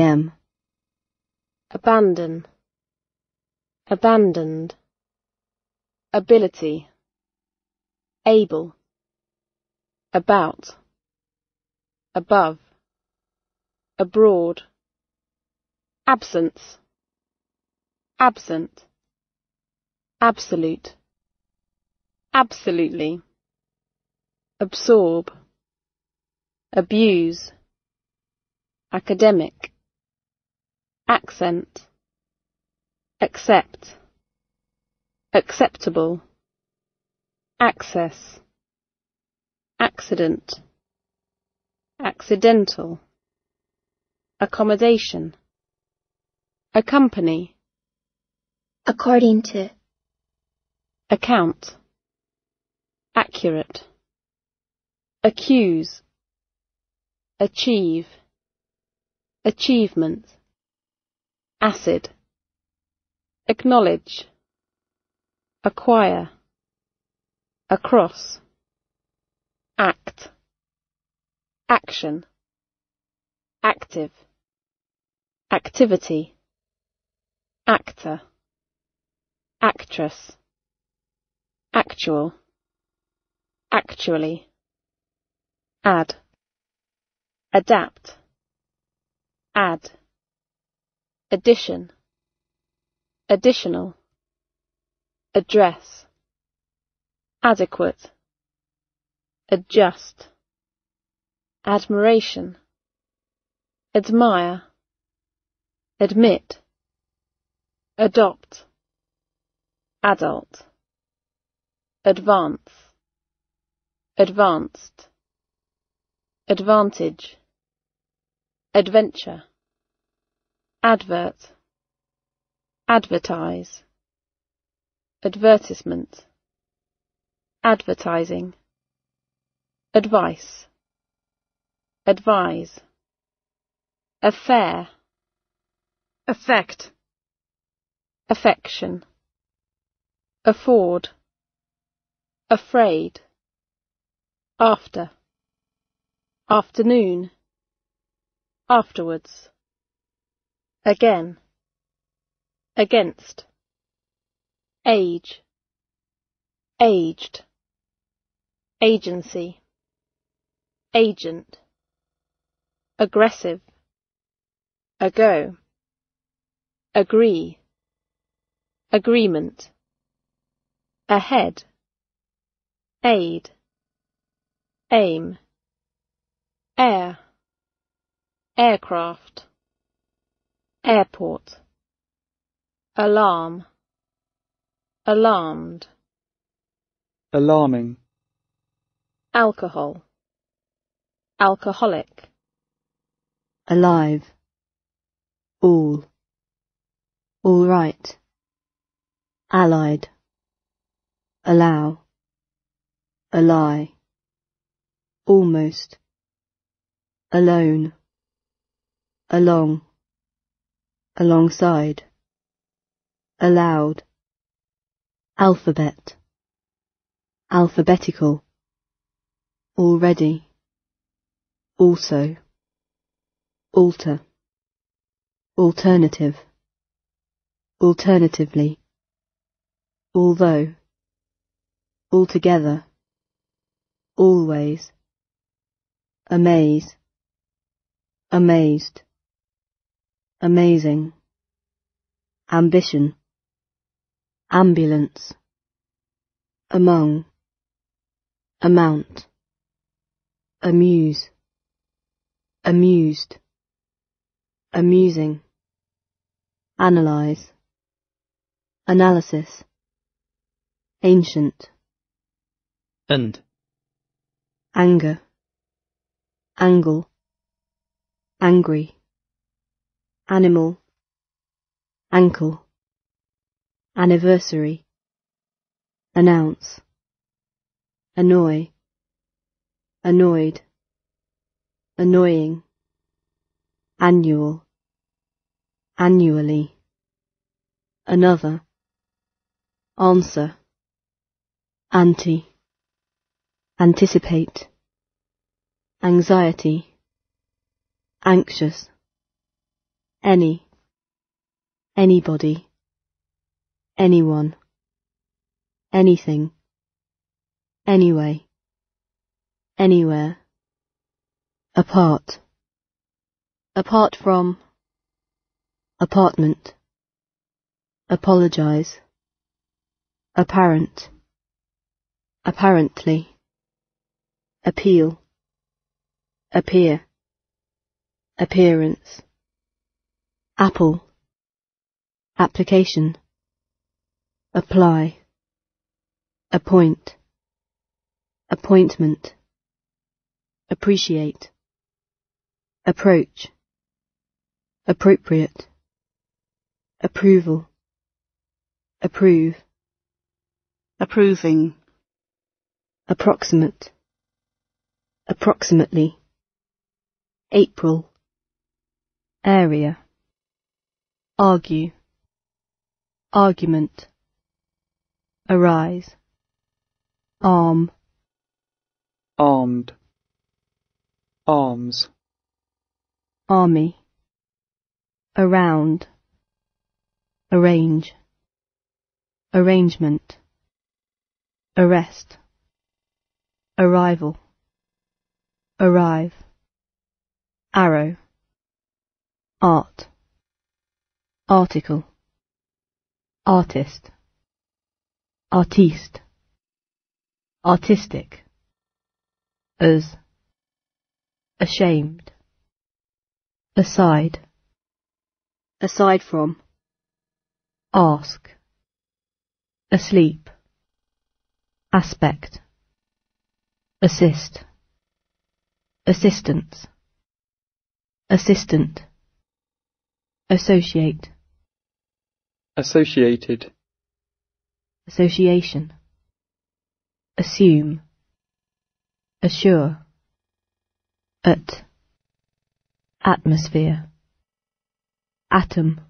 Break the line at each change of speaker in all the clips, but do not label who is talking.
am. Abandon. Abandoned. Ability. Able. About. Above. Abroad. Absence. Absent. Absolute. Absolutely. Absorb. Abuse academic, Accent. Accept. Acceptable. Access. Accident. Accidental. Accommodation. Accompany. According to. Account. Accurate. Accuse. Achieve. Achievement acid, acknowledge, acquire, across, act, action, active, activity, actor, actress, actual, actually, add, adapt, add addition, additional, address, adequate, adjust, admiration, admire, admit, adopt, adult, advance, advanced, advantage, adventure. Advert. Advertise. Advertisement. Advertising. Advice. Advise. Affair. Affect. Affection. Afford. Afraid. After. Afternoon. Afterwards again, against, age, aged, agency, agent, aggressive, ago, agree, agreement, ahead, aid, aim, air, aircraft airport alarm alarmed
alarming
alcohol alcoholic alive all all right allied allow a lie almost alone along alongside, allowed, alphabet, alphabetical, already, also, alter, alternative, alternatively, although, altogether, always, amaze, amazed. Amazing. Ambition. Ambulance. Among. Amount. Amuse. Amused. Amusing. Analyze. Analysis. Ancient. And. Anger. Angle. Angry animal, ankle, anniversary, announce, annoy, annoyed, annoying, annual, annually, another, answer, anti, anticipate, anxiety, anxious, any. Anybody. Anyone. Anything. Anyway. Anywhere. Apart. Apart from. Apartment. Apologize. Apparent. Apparently. Appeal. Appear. Appearance. Apple. Application. Apply. Appoint. Appointment. Appreciate. Approach. Appropriate. Approval. Approve. Approving. Approximate. Approximately. April. Area argue, argument, arise, arm,
armed, arms,
army, around, arrange, arrangement, arrest, arrival, arrive, arrow, art. Article Artist Artiste Artistic As Ashamed Aside Aside from Ask Asleep Aspect Assist Assistance Assistant Associate
Associated.
Association. Assume. Assure. At. Atmosphere. Atom.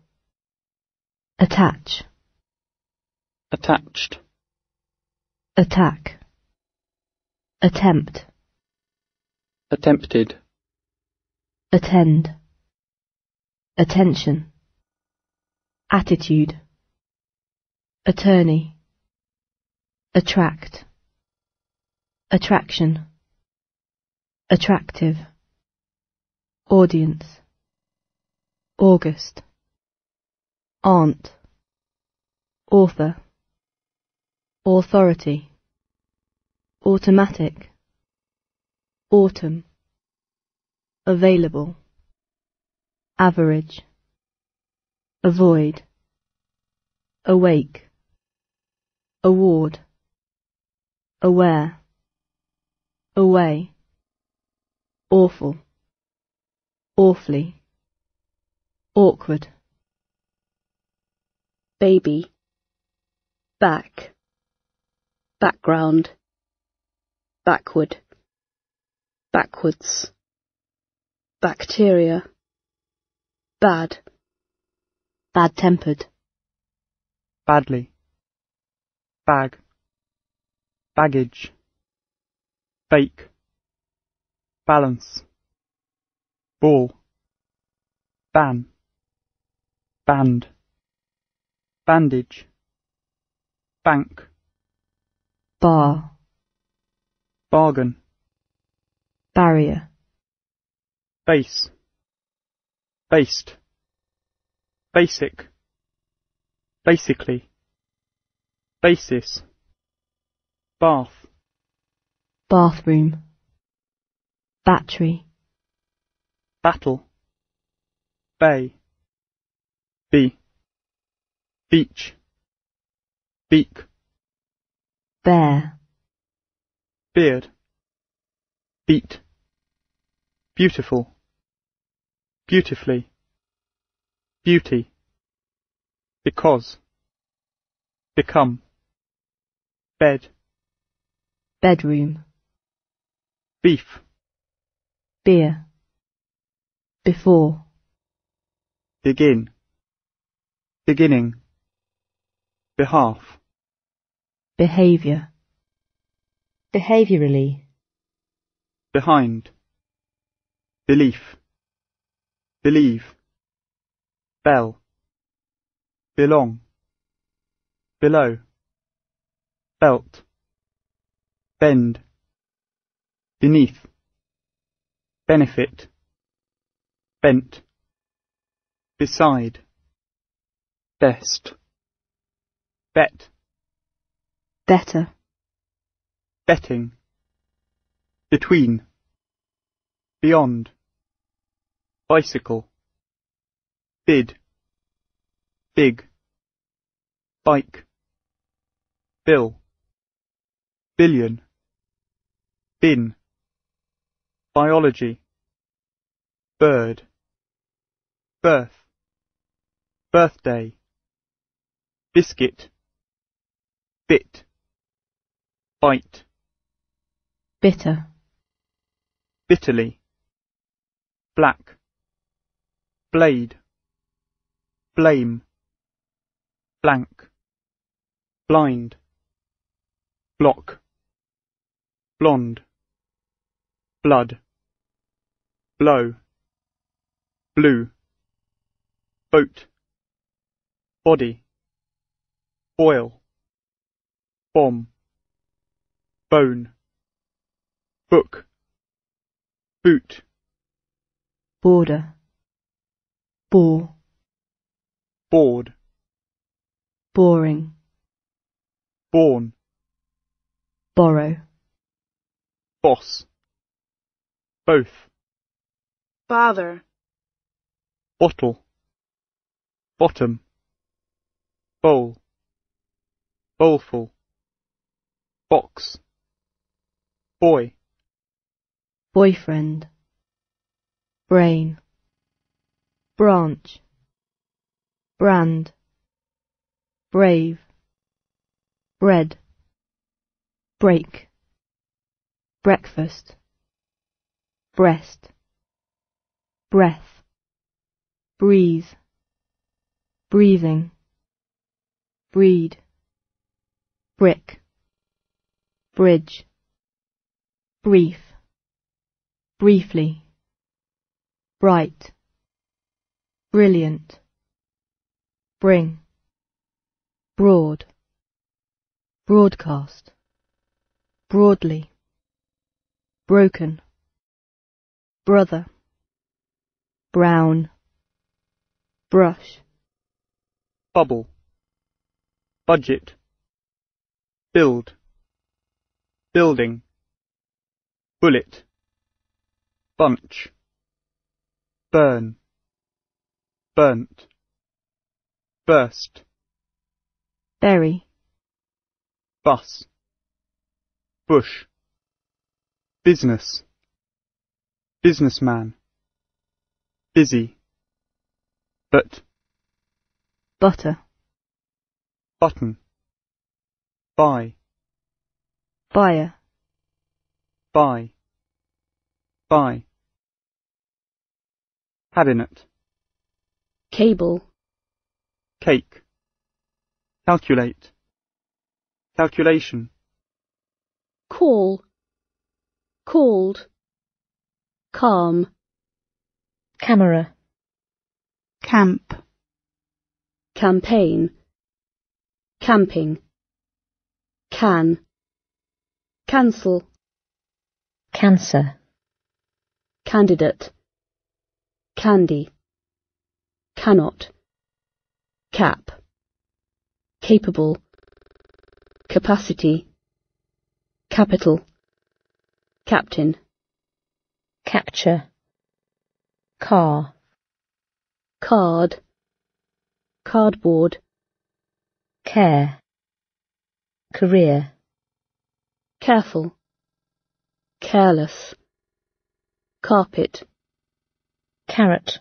Attach.
Attached.
Attack. Attempt.
Attempted.
Attend. Attention. Attitude Attorney Attract Attraction Attractive Audience August Aunt Author Authority Automatic Autumn Available Average avoid, awake, award, aware, away, awful, awfully, awkward, baby, back, background, backward, backwards, bacteria, bad, Bad-tempered. Badly.
Bag. Baggage. Bake. Balance. Ball. Ban. Band. Bandage. Bank. Bar.
Bargain. Barrier.
Base. Based basic, basically, basis, bath,
bathroom, battery,
battle, bay, B. beach, beak, bear, beard, beat, beautiful, beautifully, beauty, because, become, bed,
bedroom, beef, beer, before,
begin, beginning, behalf,
behavior, behaviorally,
behind, belief, believe, bell, belong, below, belt, bend, beneath, benefit, bent, beside, best, bet, better, betting, between, beyond, bicycle, bid, big, bike, bill, billion, bin, biology, bird, birth, birthday, biscuit, bit, bite, bitter, bitterly, black, blade, blame, blank, blind, block, blonde, blood, blow, blue, boat, body, boil, bomb, bone, book, boot,
border, ball bored, boring,
born, borrow, boss, both, bother, bottle, bottom, bowl, bowlful, box, boy,
boyfriend, brain, branch, brand, brave, bread, break, breakfast, breast, breath, breeze, breathing, breed, brick, bridge, brief, briefly, bright, brilliant, bring, broad, broadcast, broadly, broken, brother, brown,
brush, bubble, budget, build, building, bullet, bunch, burn, burnt burst berry bus bush business businessman busy but butter button buy buyer buy buy cabinet cable cake, calculate, calculation,
call, called, calm, camera, camp, campaign, camping, can, cancel, cancer, candidate, candy, cannot cap, capable, capacity, capital, captain, capture, car, card, cardboard, care, career, careful, careless, carpet, carrot,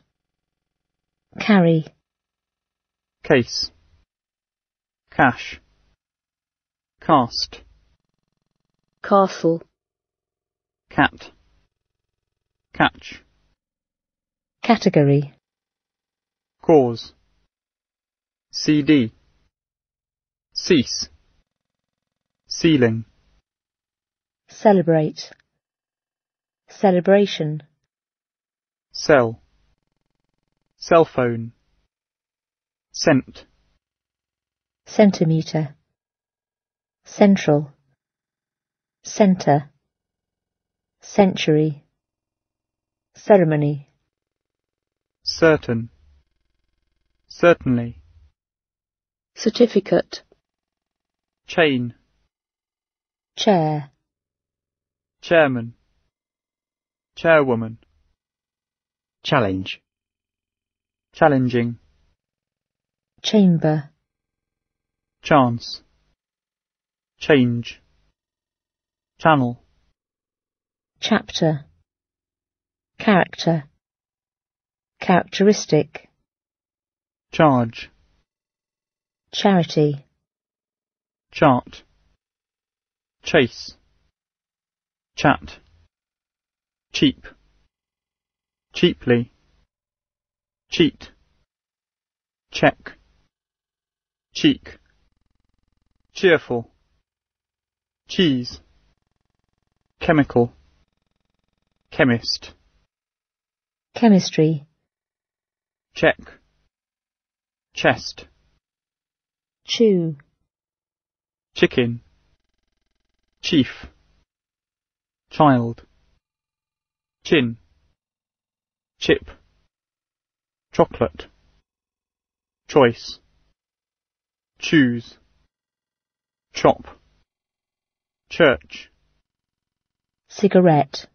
carry case, cash, cast, castle,
cat, catch,
category,
cause, CD, cease, ceiling,
celebrate, celebration,
cell, cell phone, Cent.
Centimetre. Central. Centre. Century. Ceremony.
Certain. Certainly. Certificate. Chain. Chair. Chairman. Chairwoman. Challenge. Challenging
chamber
chance change channel
chapter character
characteristic charge charity chart chase chat cheap cheaply cheat check cheek, cheerful, cheese, chemical, chemist, chemistry, check, chest, chew, chicken, chief, child, chin, chip, chocolate, choice choose, chop, church, cigarette,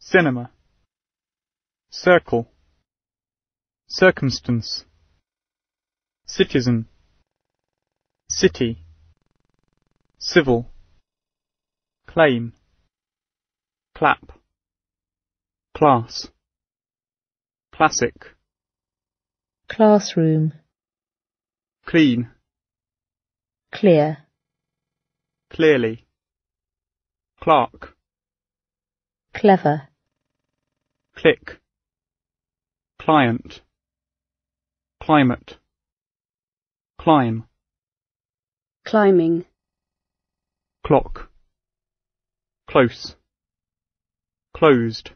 cinema, circle, circumstance, citizen, city, civil, claim, clap, class, classic,
classroom, Clean. Clear.
Clearly. Clark. Clever. Click. Client. Climate. Climb. Climbing. Clock. Close. Closed.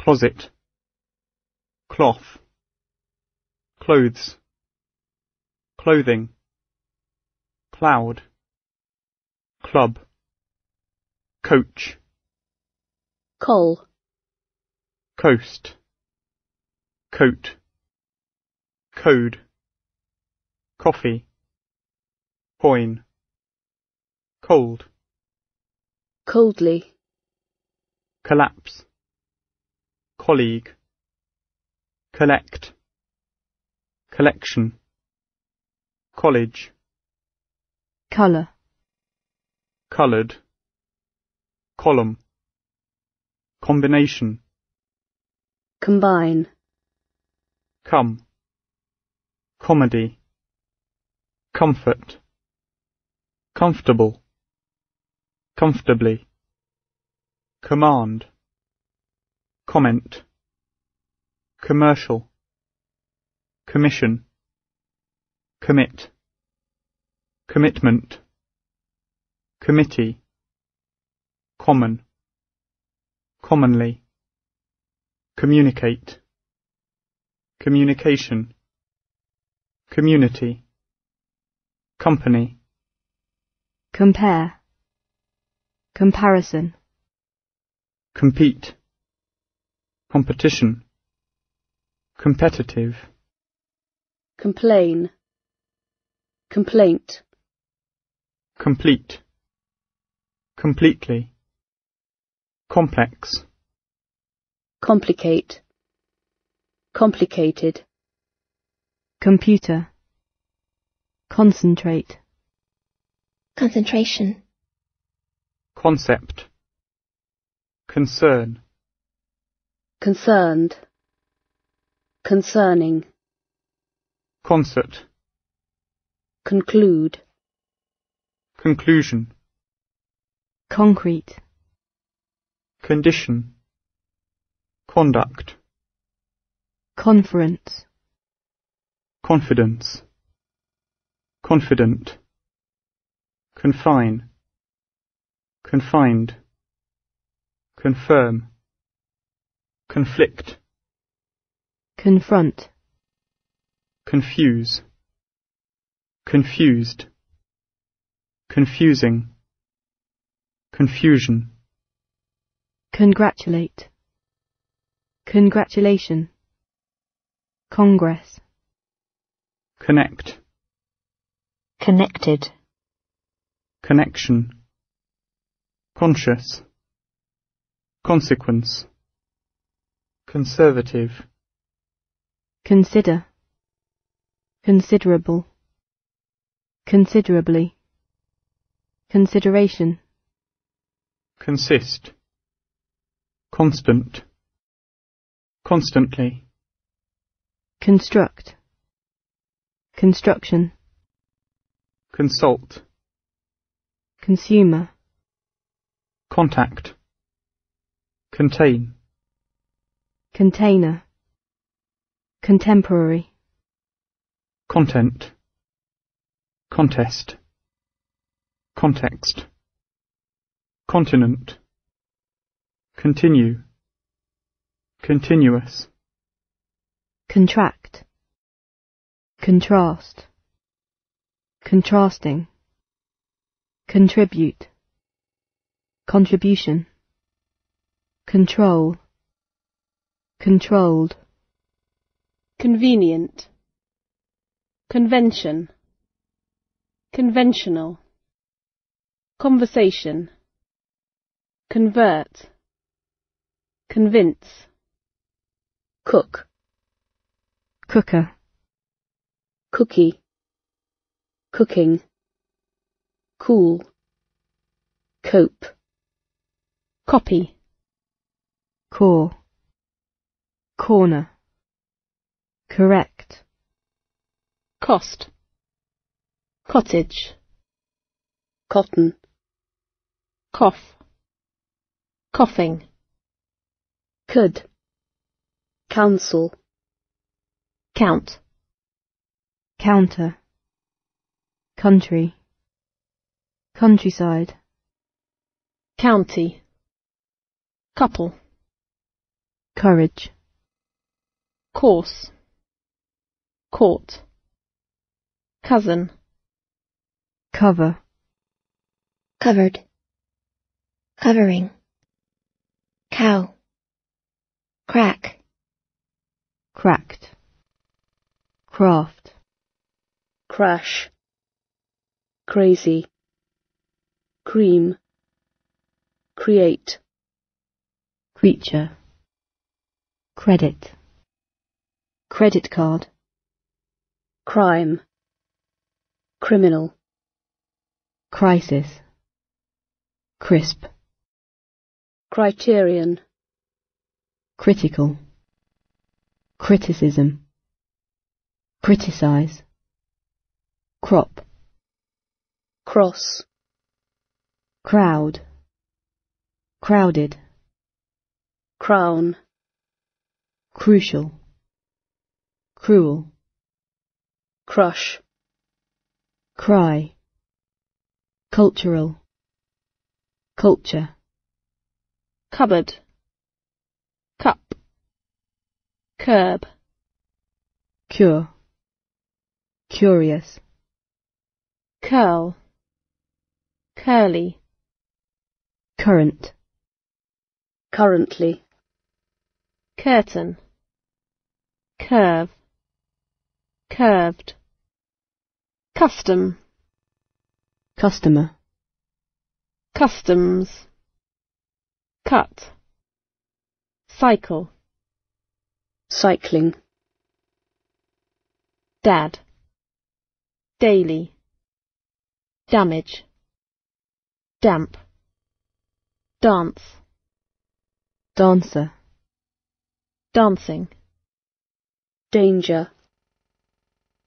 Closet. Cloth. Clothes clothing, cloud, club, coach, coal, coast, coat, code, coffee, coin, cold,
coldly,
collapse, colleague, collect, collection, college colour coloured column combination combine come comedy comfort comfortable comfortably command comment commercial commission commit, commitment, committee, common, commonly, communicate, communication, community, company,
compare, comparison,
compete, competition, competitive,
complain, Complaint.
Complete. Completely. Complex.
Complicate. Complicated. Computer. Concentrate. Concentration.
Concept. Concern.
Concerned. Concerning.
Concert. Conclude. Conclusion. Concrete. Condition. Conduct. Conference. Confidence. Confident. Confine. Confined. Confirm. Conflict. Confront. Confuse confused, confusing, confusion.
Congratulate, congratulation, congress.
Connect, connected, connection, conscious, consequence, conservative.
Consider, considerable. Considerably. Consideration.
Consist. Constant. Constantly.
Construct. Construction.
Consult.
Consumer.
Contact. Contain.
Container. Contemporary.
Content contest, context, continent, continue, continuous,
contract, contrast, contrasting, contribute, contribution, control, controlled, convenient, convention, Conventional. Conversation. Convert. Convince. Cook. Cooker. Cookie. Cooking. Cool. Cope. Copy. Core. Corner. Correct. Cost cottage cotton cough coughing could council count counter country countryside county couple courage course court cousin Cover. Covered. Covering. Cow. Crack. Cracked. Craft. Crash. Crazy. Cream. Create. Creature. Credit. Credit card. Crime. Criminal. Crisis. Crisp. Criterion. Critical. Criticism. Criticize. Crop. Cross. Crowd. Crowded. Crown. Crucial. Cruel. Crush. Cry. Cultural. Culture. Cupboard. Cup. Curb. Cure. Curious. Curl. Curly. Current. Currently. Curtain. Curve. Curved. Custom. Customer. Customs. Cut. Cycle. Cycling. Dad. Daily. Damage. Damp. Dance. Dancer. Dancing. Danger.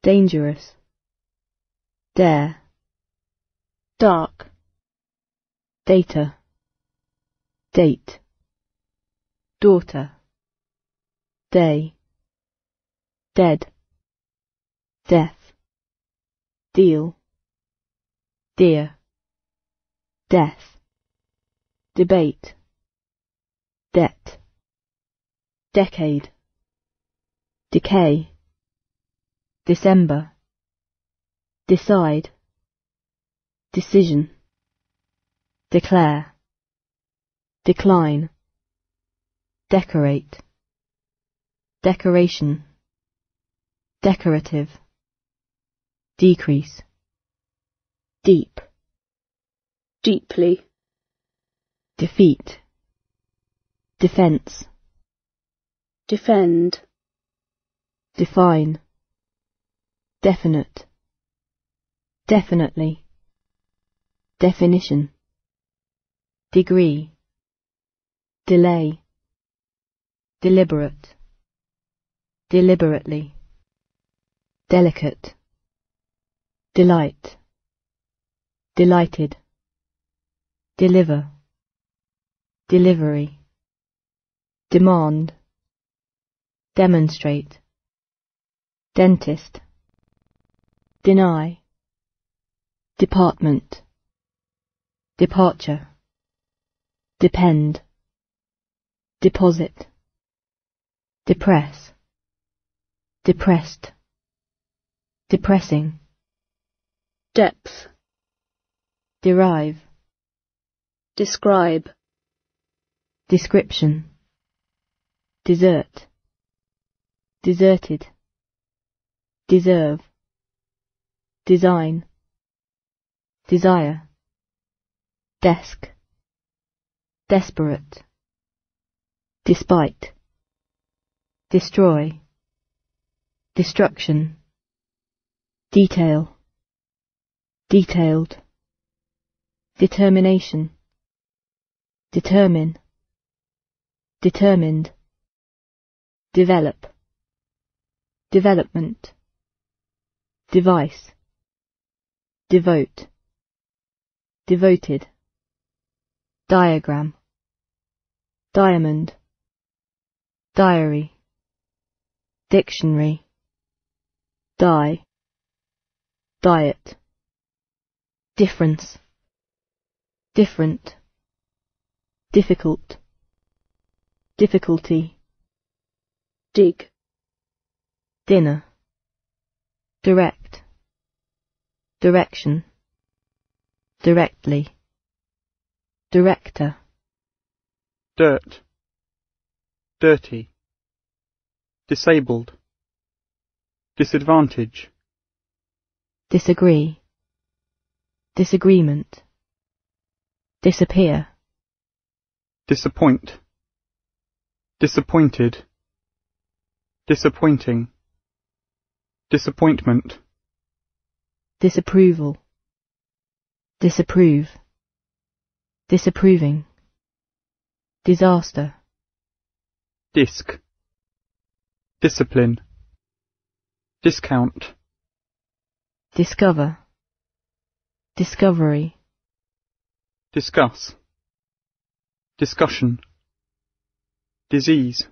Dangerous. Dare dark, data, date, daughter, day, dead, death, deal, dear, death, debate, debt, decade, decay, December, decide, decision, declare, decline, decorate, decoration, decorative, decrease, deep, deeply, defeat, defence, defend, define, definite, definitely. Definition Degree Delay Deliberate Deliberately Delicate Delight Delighted Deliver Delivery Demand Demonstrate Dentist Deny Department Departure. Depend. Deposit. Depress. Depressed. Depressing. Depth. Derive. Describe. Description. Desert. Deserted. Deserve. Design. Desire. Desk. Desperate. Despite. Destroy. Destruction. Detail. Detailed. Determination. Determine. Determined. Develop. Development. Device. Devote. Devoted. Diagram Diamond Diary Dictionary Die Diet Difference Different Difficult Difficulty Dig Dinner Direct Direction
Directly Director. Dirt. Dirty. Disabled. Disadvantage.
Disagree. Disagreement. Disappear.
Disappoint. Disappointed. Disappointing. Disappointment.
Disapproval. Disapprove disapproving, disaster,
disc, discipline,
discount, discover, discovery,
discuss, discussion, disease,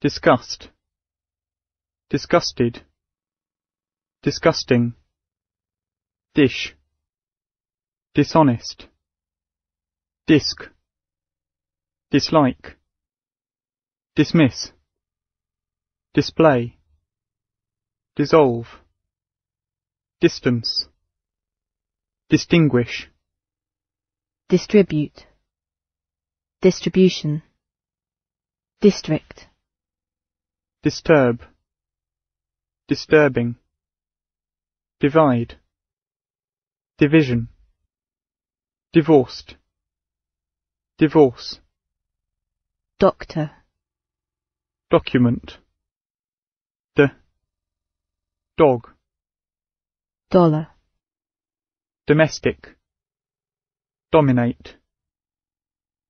disgust, disgusted, disgusting, dish, dishonest Disc. Dislike. Dismiss. Display. Dissolve. Distance. Distinguish. Distribute. Distribution. District. Disturb. Disturbing. Divide. Division. Divorced. Divorce. Doctor. Document. The. Dog. Dollar. Domestic. Dominate.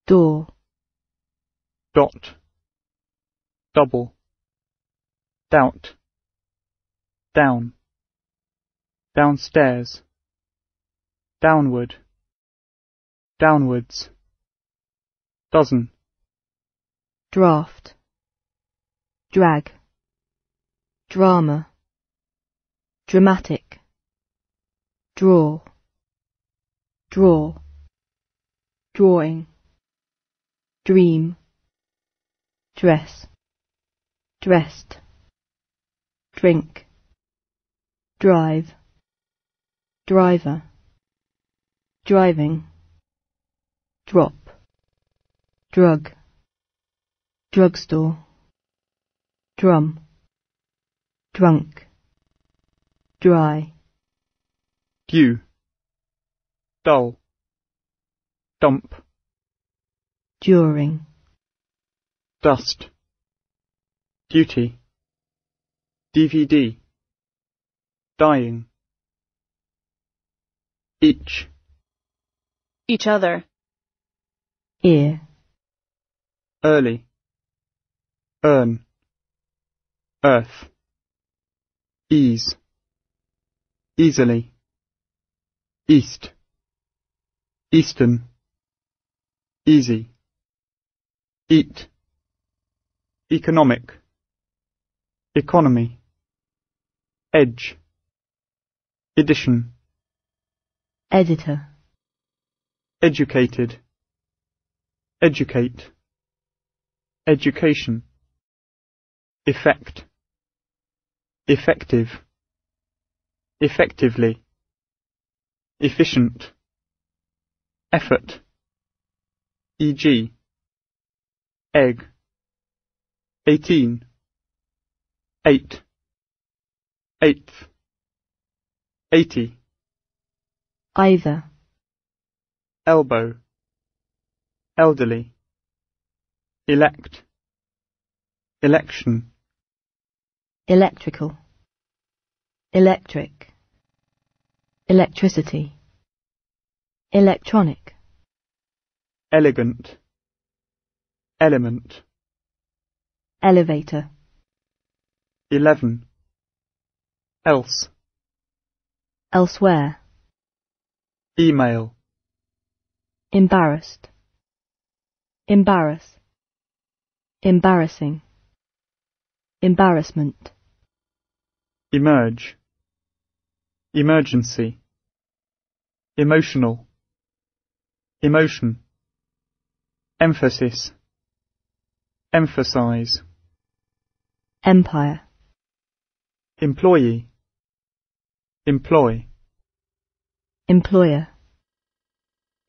Door. Dot. Double. Doubt. Down. Downstairs. Downward. Downwards dozen, draft, drag,
drama, dramatic, draw, draw, drawing, dream, dress, dressed, drink, drive, driver, driving, drop drug drugstore drum drunk dry
dew dull dump during dust duty DVD dying
each each other
ear early, earn, earth, ease, easily, east, eastern, easy, eat, economic, economy, edge, edition, editor, educated, educate. Education. Effect. Effective. Effectively. Efficient. Effort. E.g. Egg. Eighteen. Eight. Eighth. Eighty. Either. Elbow. Elderly elect, election,
electrical, electric, electricity, electronic,
elegant, element,
elevator,
eleven, else,
elsewhere, email, embarrassed, embarrass, Embarrassing.
Embarrassment. Emerge. Emergency. Emotional. Emotion. Emphasis. Emphasize. Empire. Employee. Employ.
Employer.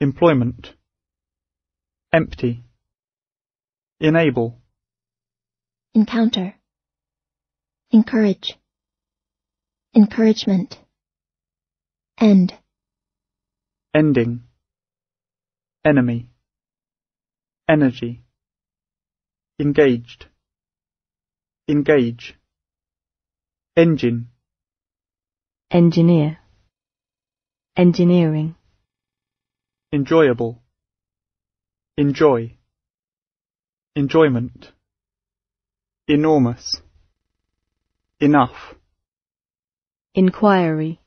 Employment. Empty. Enable
encounter, encourage, encouragement,
end, ending, enemy, energy, engaged, engage, engine,
engineer, engineering,
enjoyable, enjoy, enjoyment enormous, enough,
inquiry,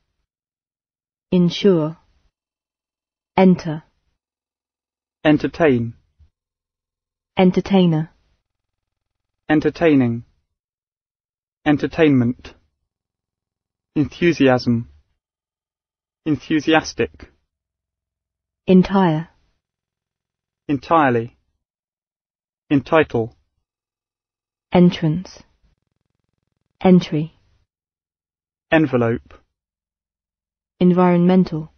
insure, enter,
entertain,
entertainer,
entertaining, entertainment, enthusiasm, enthusiastic,
entire,
entirely, entitle,
entrance, entry,
envelope,
environmental,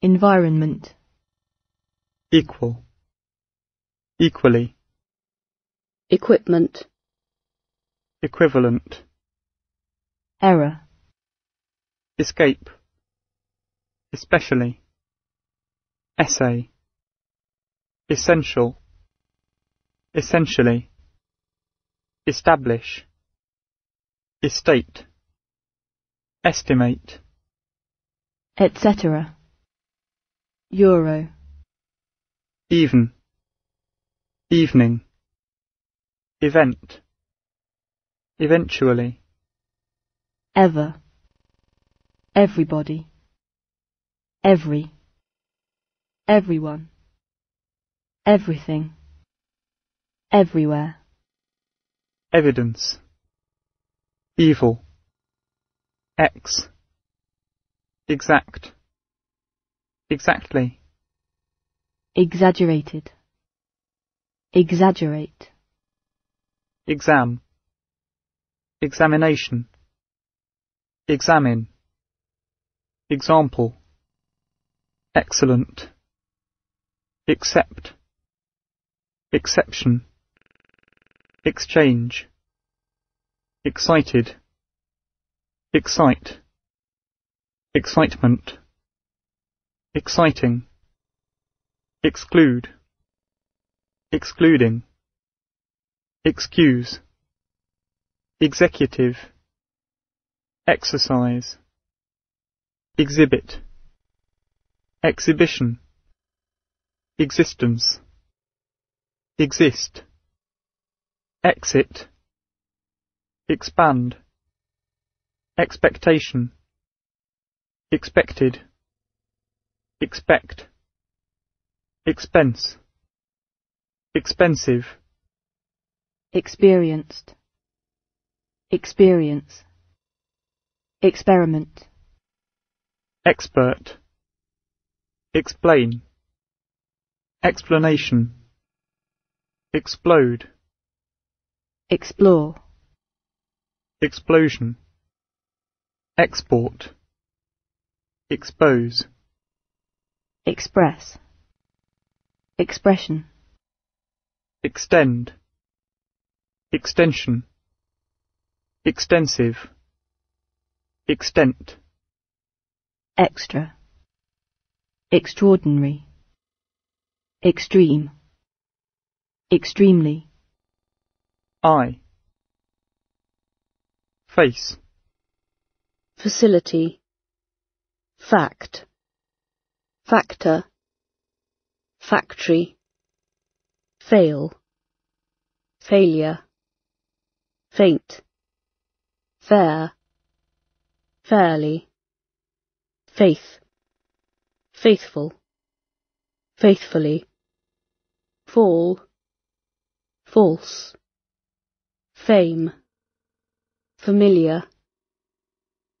environment,
equal, equally,
equipment,
equivalent, error, escape, especially, essay, essential, essentially. Establish. Estate. Estimate.
Etc. Euro.
Even. Evening. Event. Eventually.
Ever. Everybody. Every. Everyone. Everything. Everywhere
evidence, evil, x, exact, exactly,
exaggerated,
exaggerate, exam, examination, examine, example, excellent, Except. exception, exchange, excited, excite, excitement, exciting, exclude, excluding, excuse, executive, exercise, exhibit, exhibition, existence, exist exit, expand, expectation, expected, expect, expense, expensive, experienced,
experience, experiment,
expert, explain, explanation, explode, Explore. Explosion. Export. Expose. Express. Expression. Extend. Extension. Extensive. Extent.
Extra. Extraordinary. Extreme. Extremely.
I. Face.
Facility. Fact. Factor. Factory. Fail. Failure. Faint. Fair. Fairly. Faith. Faithful. Faithfully. Fall. False. Fame. Familiar.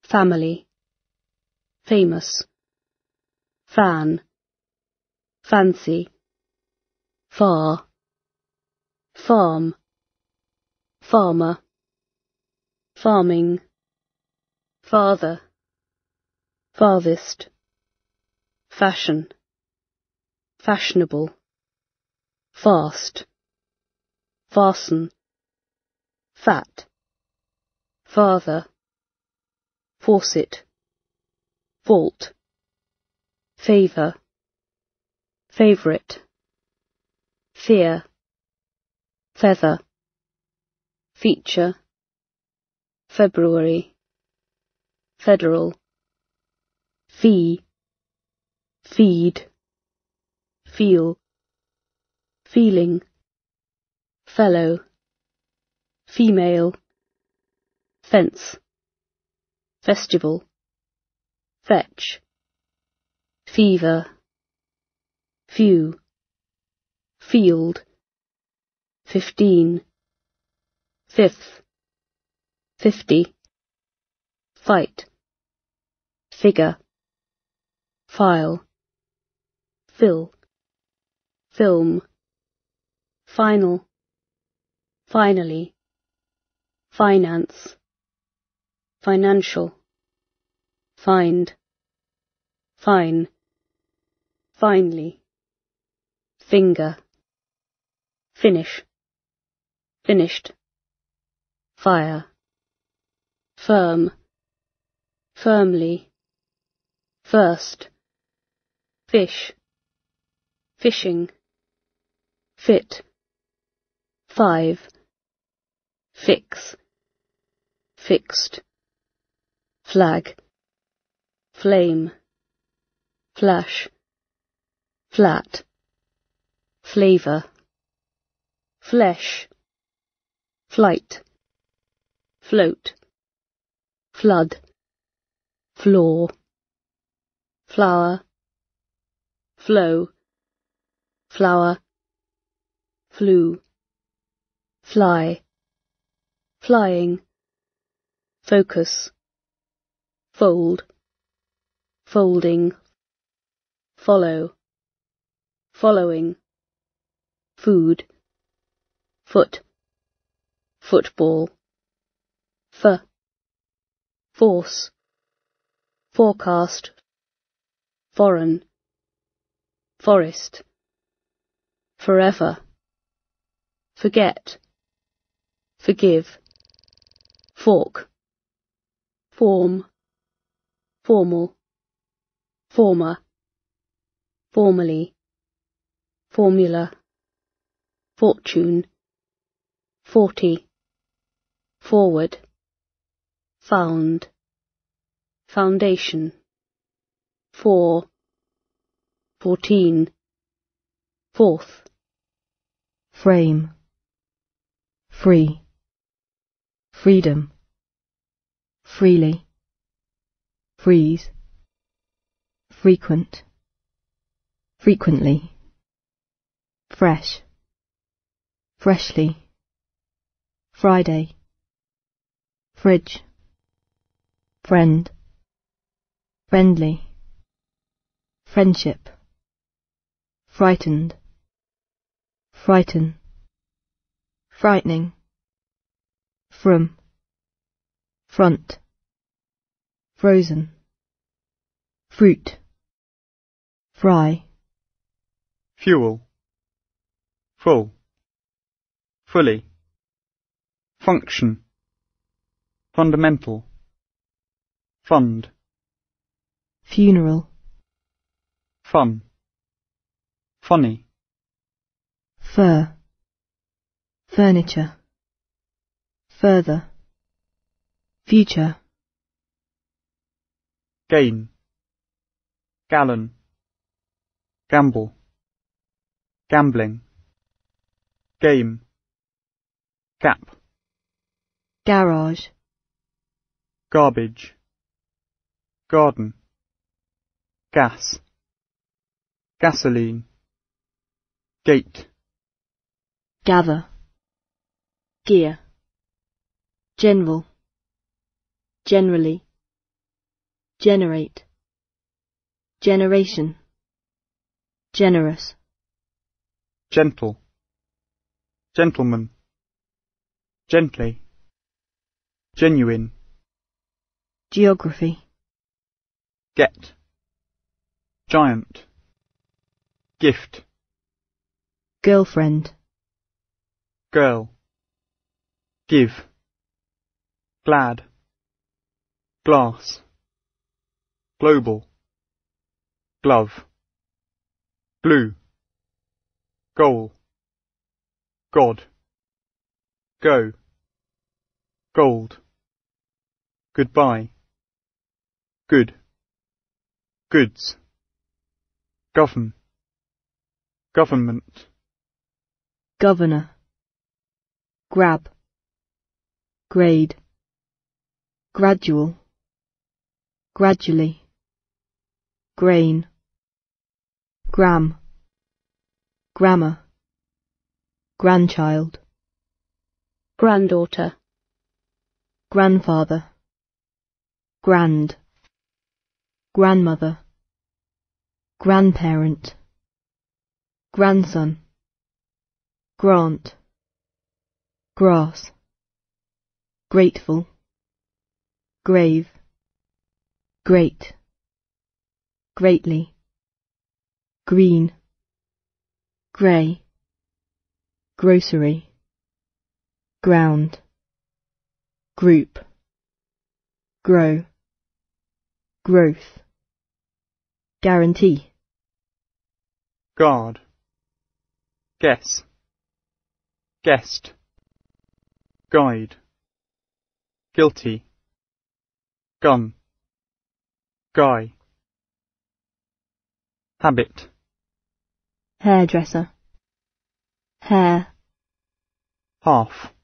Family. Famous. Fan. Fancy. Far. Farm. Farmer. Farming. Father. Farthest. Fashion. Fashionable. Fast. Fasten fat, father, faucet, fault, favour, favourite, fear, feather, feature, February, federal, fee, feed, feel, feeling, fellow, female, fence, festival, fetch, fever, few, field, fifteen, fifth, fifty, fight, figure, file, fill, film, final, finally, finance, financial, find, fine, finally, finger, finish, finished, fire, firm, firmly, first, fish, fishing, fit, five, fix, fixed, flag, flame, flash, flat, flavour, flesh, flight, float, flood, floor, flower, flow, flower, flew, fly, flying, focus, fold, folding, follow, following, food, foot, football, f, force, forecast, foreign, forest, forever, forget, forgive, fork, form, formal, former, formally, formula, fortune, forty, forward, found, foundation, four, fourteen, fourth, frame, free freedom, freely, freeze, frequent, frequently, fresh, freshly, Friday, fridge, friend, friendly, friendship, frightened, frighten, frightening from, front, frozen, fruit, fry,
fuel, full, fully, function, fundamental, fund,
funeral,
fun, funny,
fur, furniture further future
gain gallon gamble gambling game cap garage garbage garden gas gasoline gate
gather gear general generally generate generation generous
gentle gentleman gently genuine geography get giant gift girlfriend girl give glad, glass, global, glove, Blue. goal, God, go, gold, goodbye, good, goods, govern, government,
governor, grab, grade gradual, gradually, grain, gram, grammar, grandchild, granddaughter, grandfather, grand, grandmother, grandparent, grandson, grant, grass, grateful, grave, great, greatly, green, grey, grocery, ground, group, grow, growth, guarantee,
guard, guess, guest, guide, guilty gun guy habit
hairdresser hair half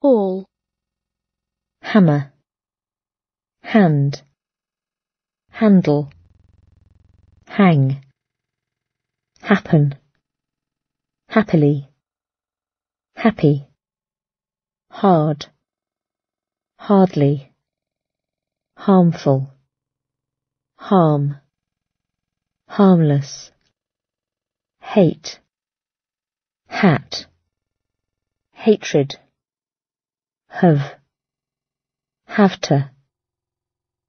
all hammer hand handle hang happen happily happy hard hardly harmful, harm, harmless, hate, hat, hatred, have, have to,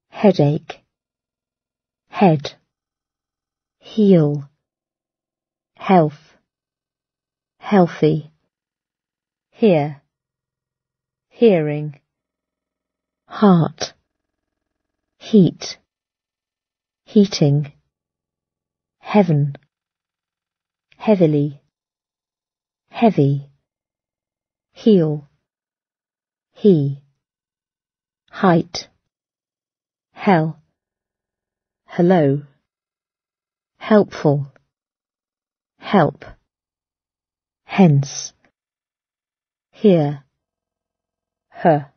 headache, head, heal, health, healthy, hear, hearing, heart, heat, heating, heaven, heavily, heavy, heel, he, height, hell, hello, helpful, help, hence, here, her,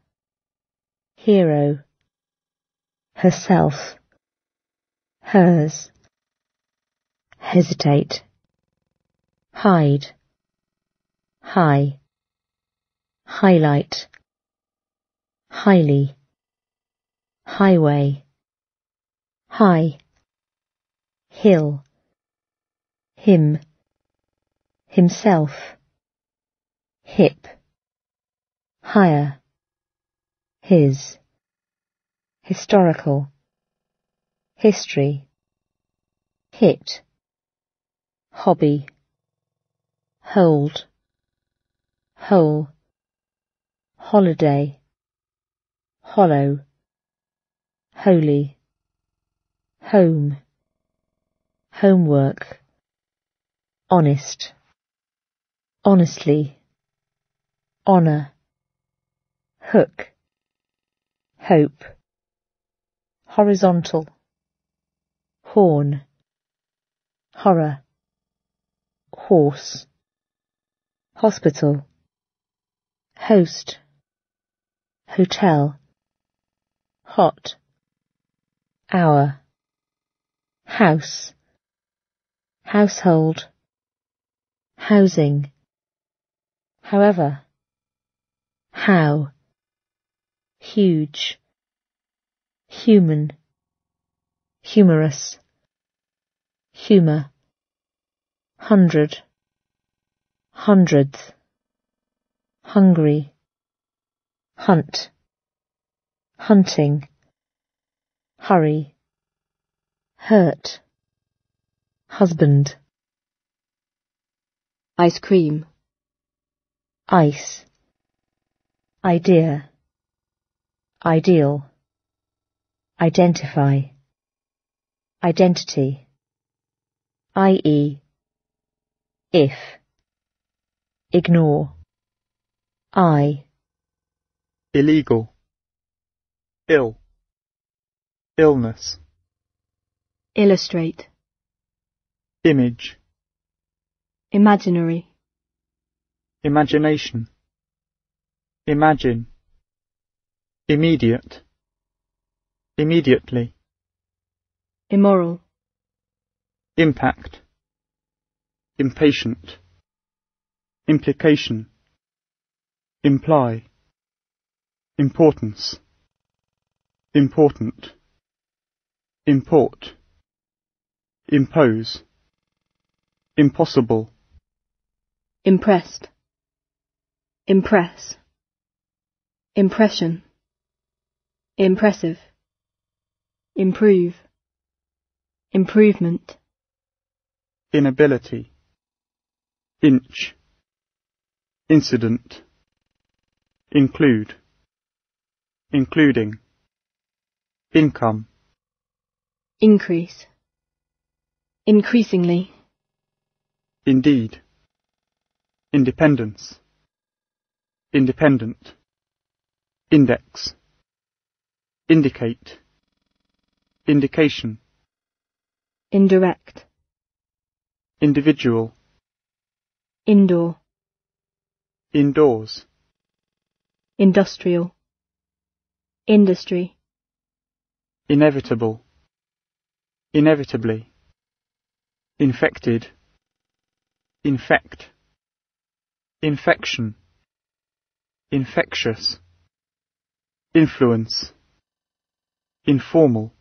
hero, herself, hers, hesitate, hide, high, highlight, highly, highway, high, hill, him, himself, hip, higher, his historical, history, hit, hobby, hold, whole, holiday, hollow, holy, home, homework, honest, honestly, honour, hook, hope horizontal, horn, horror, horse, hospital, host, hotel, hot, hour, house, household, housing, however, how, huge, human, humorous, humour, hundred, hundredth, hungry, hunt, hunting, hurry, hurt, husband, ice cream, ice, idea, ideal. Identify. Identity. I.e. If. Ignore. I.
Illegal. Ill. Illness.
Illustrate.
Image. Imaginary. Imagination. Imagine. Immediate. Immediately. Immoral. Impact. Impatient. Implication. Imply. Importance. Important. Import. Impose. Impossible.
Impressed. Impress. Impression. Impressive. Improve. Improvement.
Inability. Inch. Incident. Include. Including. Income.
Increase. Increasingly.
Indeed. Independence. Independent. Index. Indicate. Indication.
Indirect.
Individual. Indoor. Indoors.
Industrial. Industry.
Inevitable. Inevitably. Infected. Infect. Infection. Infectious. Influence. Informal.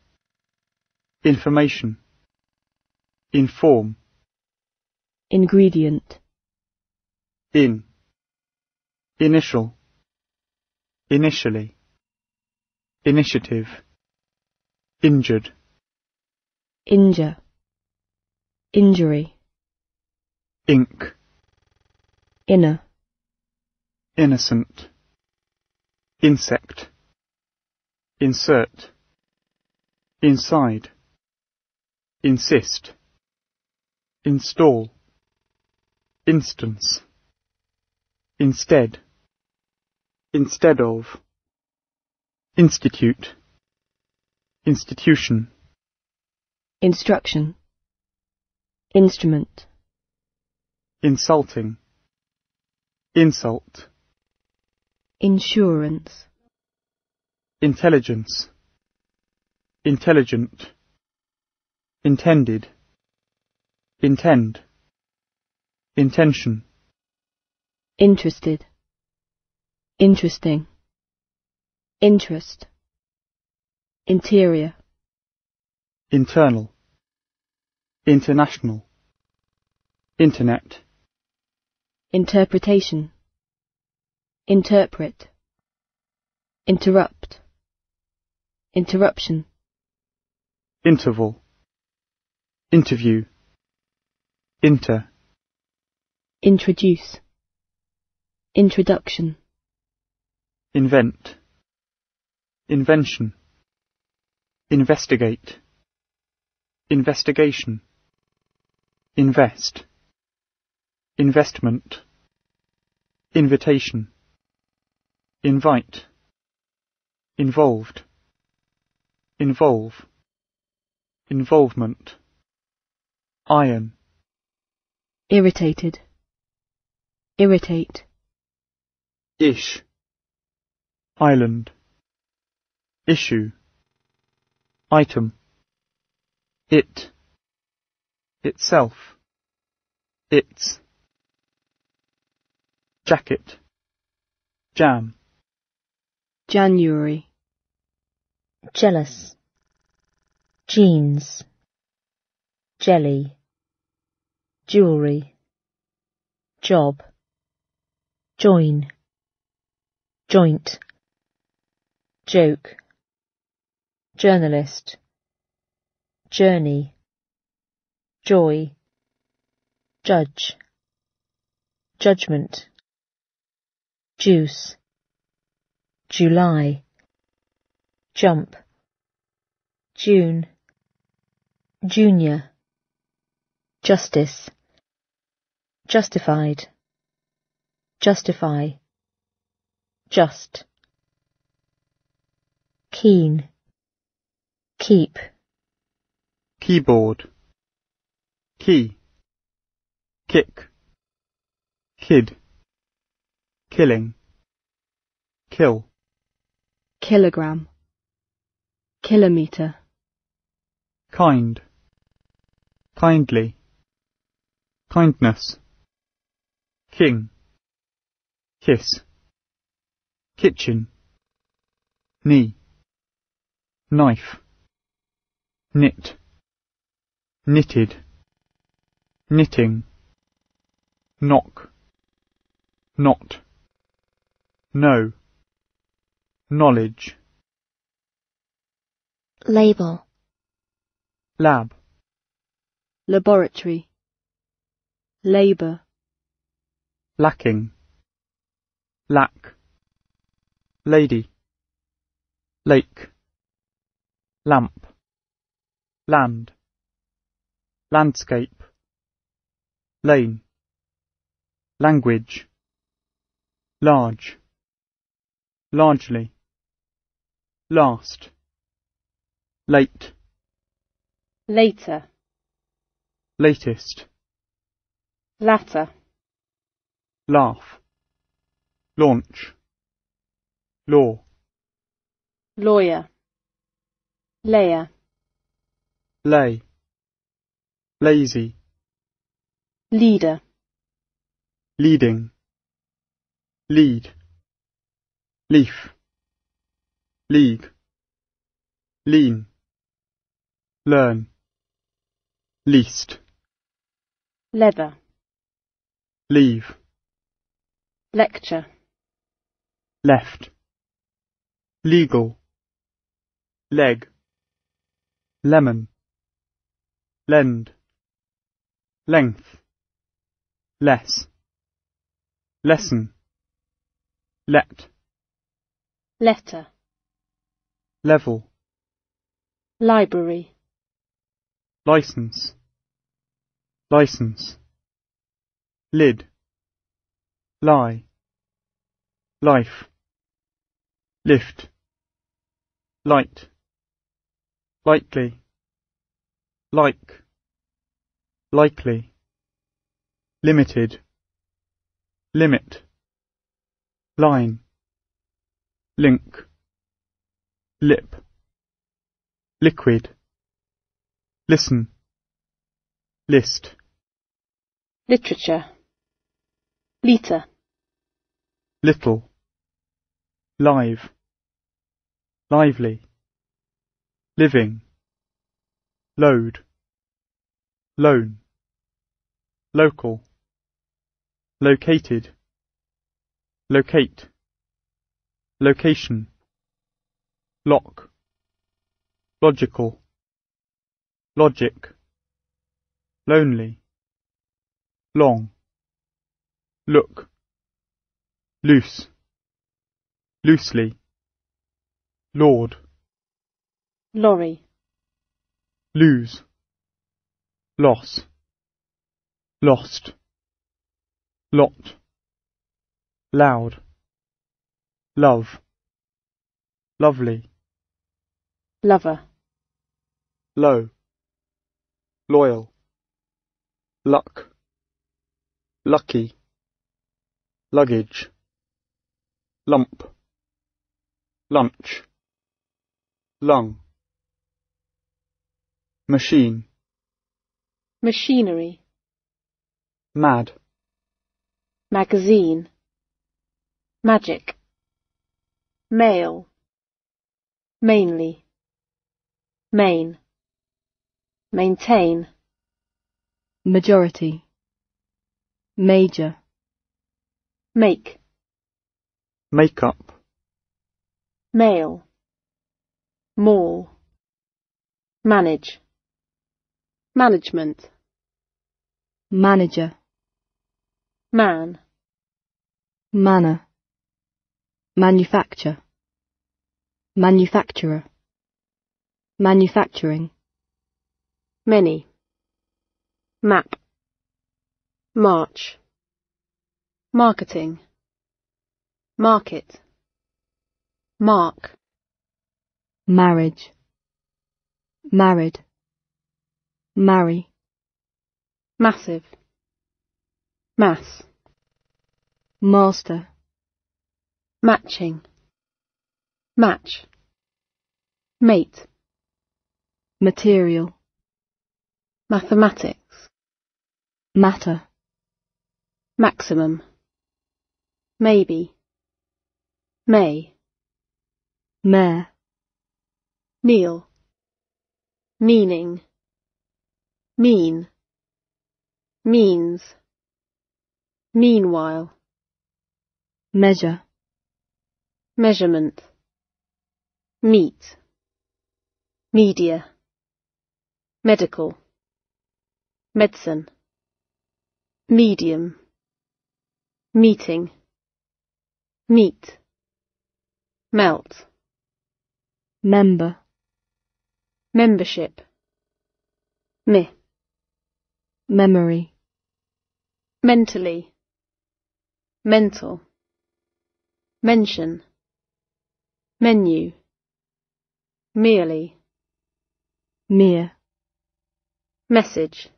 Information. Inform.
Ingredient.
In. Initial. Initially. Initiative. Injured.
Injure. Injury. Ink. Inner.
Innocent. Insect. Insert. Inside insist, install, instance, instead, instead of, institute, institution,
instruction, instrument,
insulting, insult, insurance, intelligence, intelligent, intended, intend, intention,
interested, interesting, interest, interior,
internal, international, internet,
interpretation, interpret, interrupt, interruption,
interval. Interview. Inter.
Introduce. Introduction.
Invent. Invention. Investigate. Investigation. Invest. Investment. Invitation. Invite. Involved. Involve. Involvement. Iron.
Irritated. Irritate.
Ish. Island. Issue. Item. It. Itself. Its. Jacket. Jam.
January. Jealous. Jeans. Jelly jewelry, job, join, joint, joke, journalist, journey, joy, judge, judgment, juice, July, jump, June, junior, justice, Justified. Justify. Just. Keen. Keep.
Keyboard. Key. Kick. Kid. Killing. Kill.
Kilogram. Kilometer.
Kind. Kindly. Kindness king, kiss, kitchen, knee, knife, knit, knitted, knitting, knock, not, no, knowledge, label, lab,
laboratory, labor,
lacking, lack, lady, lake, lamp, land, landscape, lane, language, large, largely, last, late, later, latest, latter, laugh, launch, law,
lawyer, layer,
lay, lazy, leader, leading, lead, leaf, league, lean, learn, least, leather, leave, Lecture. Left. Legal. Leg. Lemon. Lend. Length. Less. Lesson. Let. Letter. Level.
Library.
License. License. Lid lie, life, lift, light, lightly, like, likely, limited, limit, line, link, lip, liquid, listen, list.
Literature liter
little live lively living load loan local located locate location lock logical logic lonely long look, loose, loosely, lord, lorry, lose, loss, lost, lot, loud, love, lovely, lover, low, loyal, luck, lucky, luggage, lump, lunch, lung, machine,
machinery, mad, magazine, magic, mail, mainly, main, maintain, majority, major make make up mail mall manage management manager man manner manufacture manufacturer manufacturing many map march Marketing. Market. Mark. Marriage. Married. Marry. Massive. Mass. Master. Matching. Match. Mate. Material. Mathematics. Matter. Maximum. Maybe. May. Mare. Kneel. Meaning. Mean. Means. Meanwhile. Measure. Measurement. Meet. Media. Medical. Medicine. Medium. Meeting meet, melt, member, membership, me, memory, mentally, mental, mention, menu, merely, mere, message,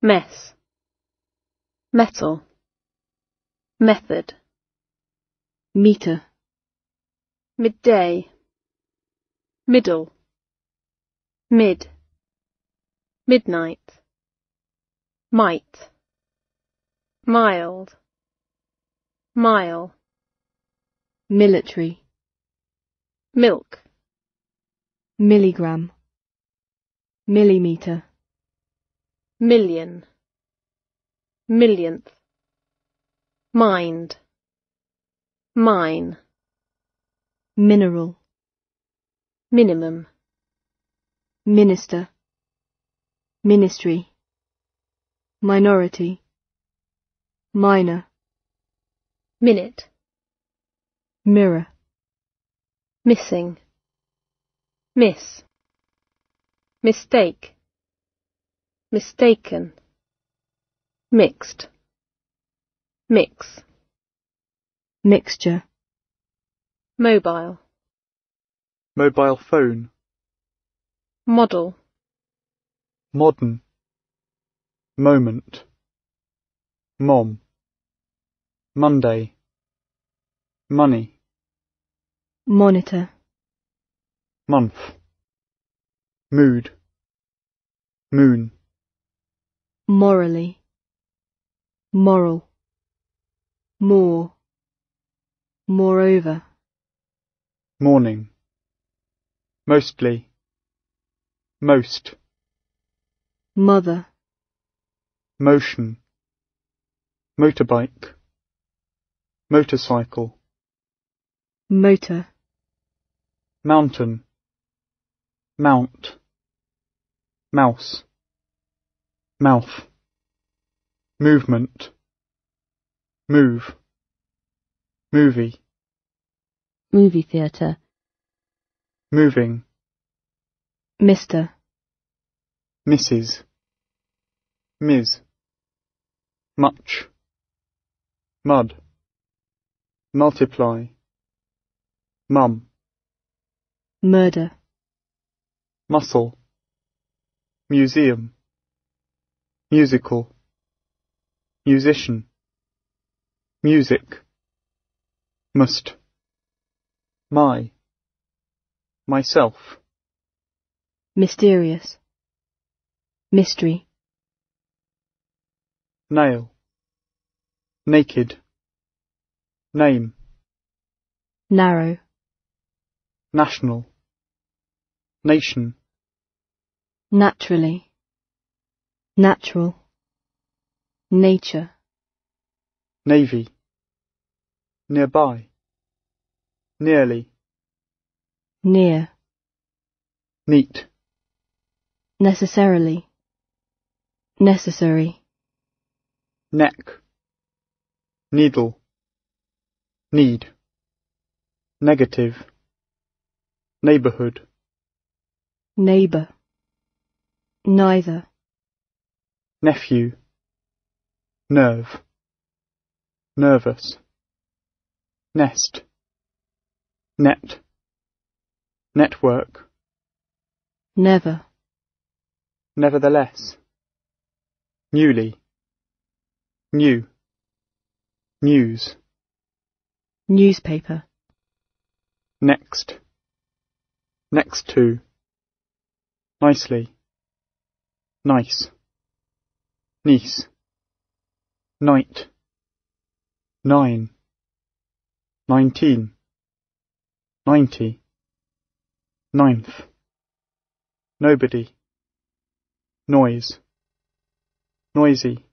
mess, metal, method meter midday middle mid midnight might mild mile military milk milligram millimeter million millionth mind mine mineral minimum minister ministry minority minor minute mirror missing miss mistake mistaken mixed mix Mixture. Mobile.
Mobile phone. Model. Modern. Moment. Mom. Monday. Money.
Monitor.
Month. Mood. Moon.
Morally. Moral. More. Moreover.
Morning. Mostly. Most. Mother. Motion. Motorbike. Motorcycle. Motor. Mountain. Mount. Mouse. Mouth. Movement. Move movie movie theater moving mr mrs ms much mud multiply mum murder muscle museum musical musician music must, my, myself,
mysterious, mystery,
nail, naked, name, narrow, national, nation,
naturally, natural, nature,
navy, nearby, nearly, near, neat,
necessarily, necessary,
neck, needle, need, negative, neighborhood,
neighbor, neither,
nephew, nerve, nervous nest, net, network. Never. Nevertheless. Newly. New. News.
Newspaper.
Next. Next to. Nicely. Nice. Niece. Night. Nine nineteen, ninety, ninth, nobody, noise, noisy,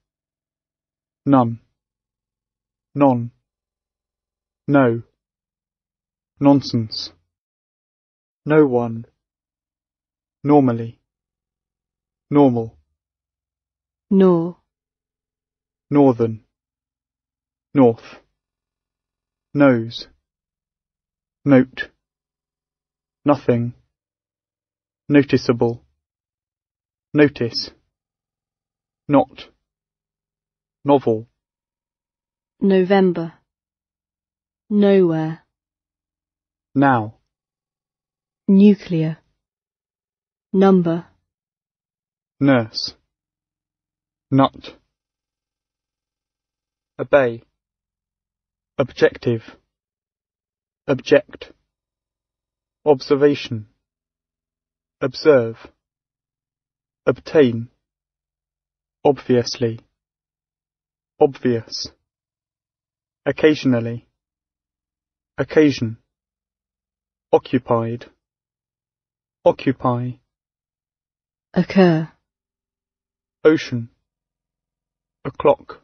none, non, no, nonsense, no one, normally, normal, nor, northern, north nose, note, nothing, noticeable, notice, not, novel,
November, nowhere, now, nuclear, number,
nurse, nut, obey. Objective. Object. Observation. Observe. Obtain. Obviously. Obvious. Occasionally. Occasion. Occupied. Occupy. Occur. Ocean. O'clock.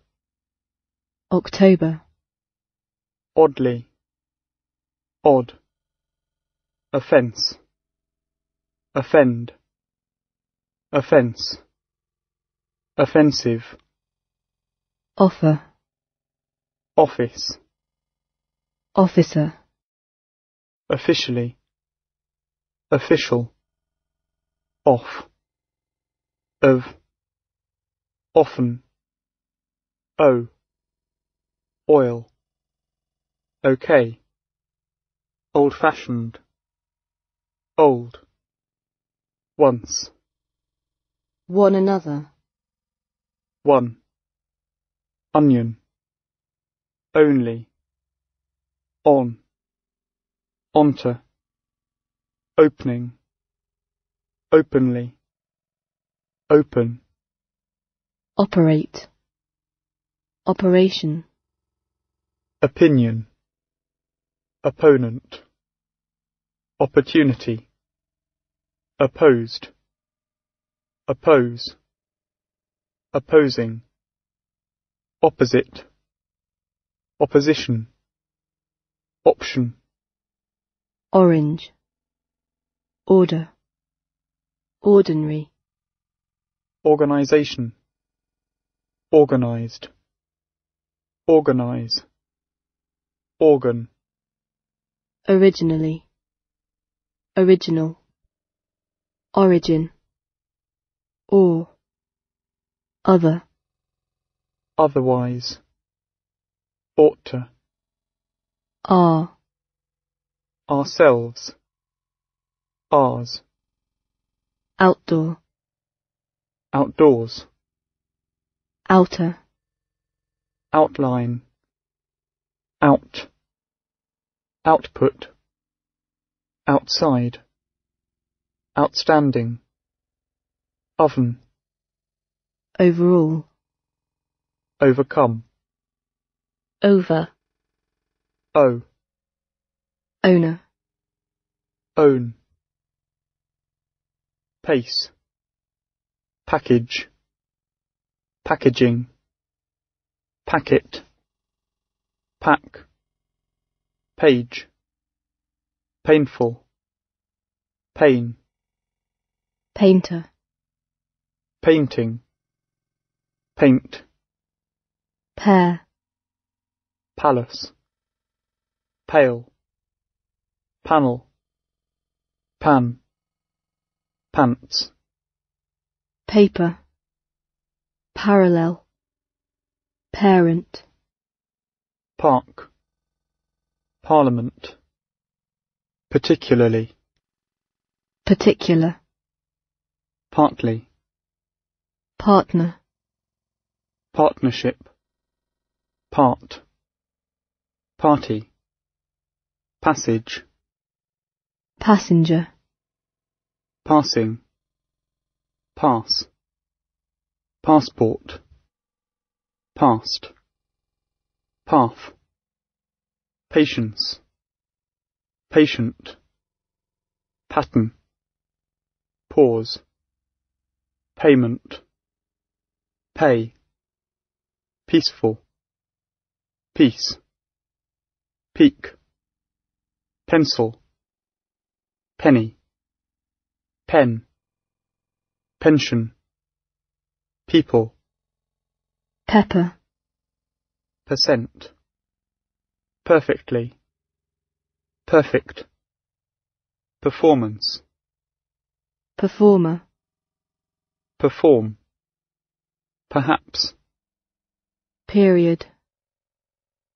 October
oddly, odd, offence, offend, offence, offensive, offer, office, officer, officially, official, off, of, often, o, oh, oil. Okay. Old-fashioned. Old. Once. One another. One. Onion. Only. On. Onto. Opening. Openly. Open.
Operate.
Operation. Opinion opponent, opportunity, opposed, oppose, opposing, opposite, opposition, option,
orange, order, ordinary,
organization, organized, organize, organ
originally, original, origin, or, other,
otherwise, ought to, are, ourselves, ours, outdoor, outdoors, outer, outline, out Output. Outside. Outstanding. Oven. Overall. Overcome. Over. O. Owner. Own. Pace. Package. Packaging. Packet. Pack page, painful, pain, painter, painting, paint, pear, palace, pale, panel, pan, pants,
paper, parallel, parent,
park, Parliament. Particularly.
Particular.
Partly. Partner. Partnership. Part. Party. Passage.
Passenger.
Passing. Pass. Passport. Past. Path. Patience. Patient. Pattern. Pause. Payment. Pay. Peaceful. Peace. Peak. Pencil. Penny. Pen. Pension. People. Pepper. Percent perfectly, perfect, performance, performer, perform, perhaps, period,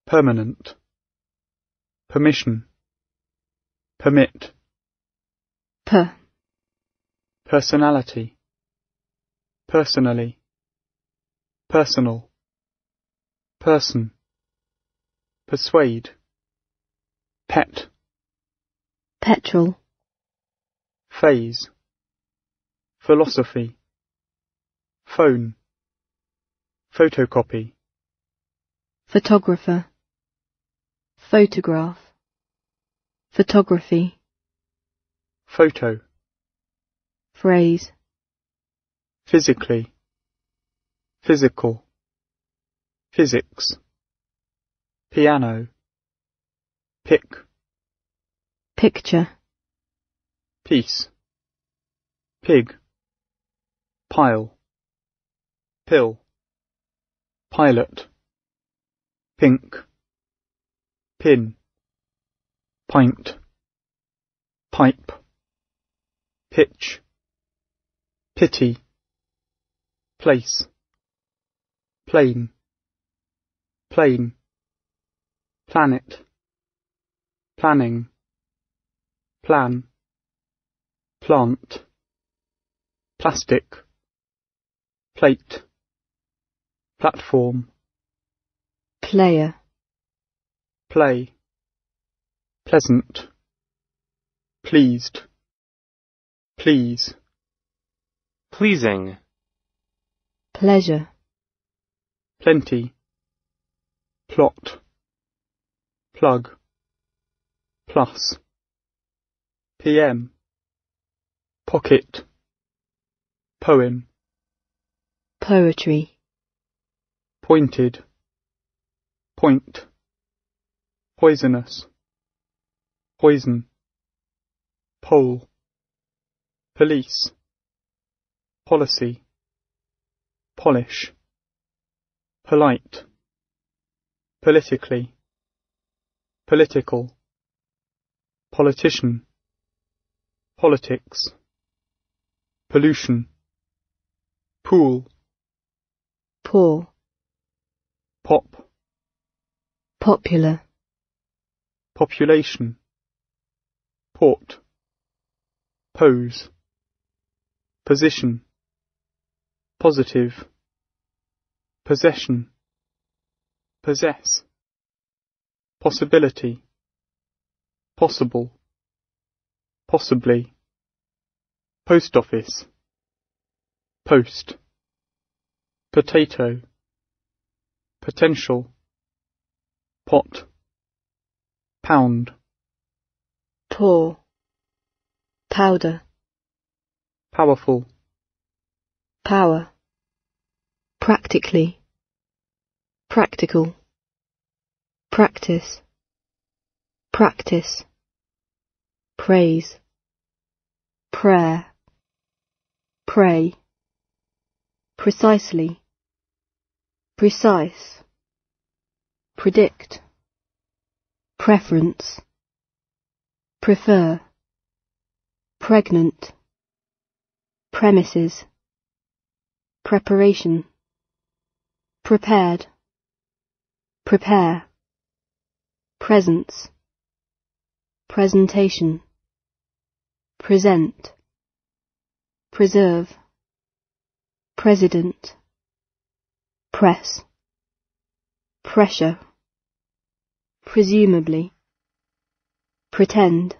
permanent, permission, permit, per, personality, personally, personal, person Persuade. Pet. Petrol. Phase. Philosophy. Phone. Photocopy.
Photographer. Photograph. Photography.
Photo. Phrase. Physically. Physical. Physics piano pick picture piece pig pile pill pilot pink pin pint pipe pitch pity place plain plain planet, planning, plan, plant, plastic, plate, platform, player, play, pleasant, pleased, please, pleasing, pleasure, plenty, plot, plug plus PM pocket poem
poetry
pointed point poisonous poison pole police policy polish polite politically political, politician, politics, pollution, pool, pool, pop, popular, population, port, pose, position, positive, possession, possess possibility, possible, possibly, post office, post, potato, potential, pot, pound, pour, powder, powerful,
power, practically, practical. Practice. Practice. Praise. Prayer. Pray. Precisely. Precise. Predict. Preference. Prefer. Pregnant. Premises. Preparation. Prepared prepare. Presence. Presentation. Present. Preserve. President. Press. Pressure. Presumably. Pretend.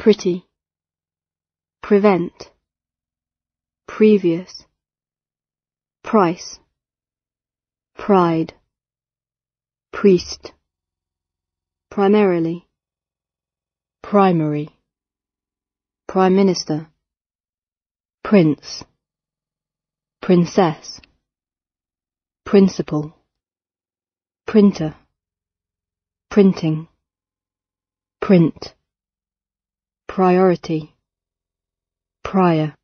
Pretty. Prevent. Previous. Price. Pride. Priest. Primarily. Primary. Prime Minister. Prince. Princess. Principal. Printer. Printing. Print. Priority. Prior.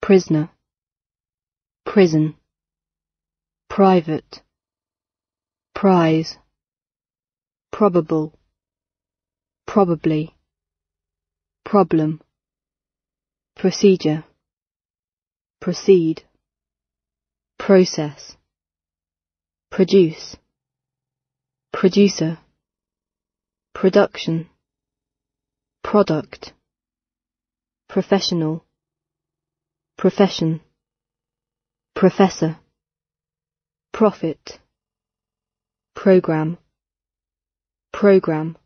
Prisoner. Prison. Private. Prize probable, probably, problem, procedure, proceed, process, produce, producer, production, product, professional, profession, professor, profit, program, Program.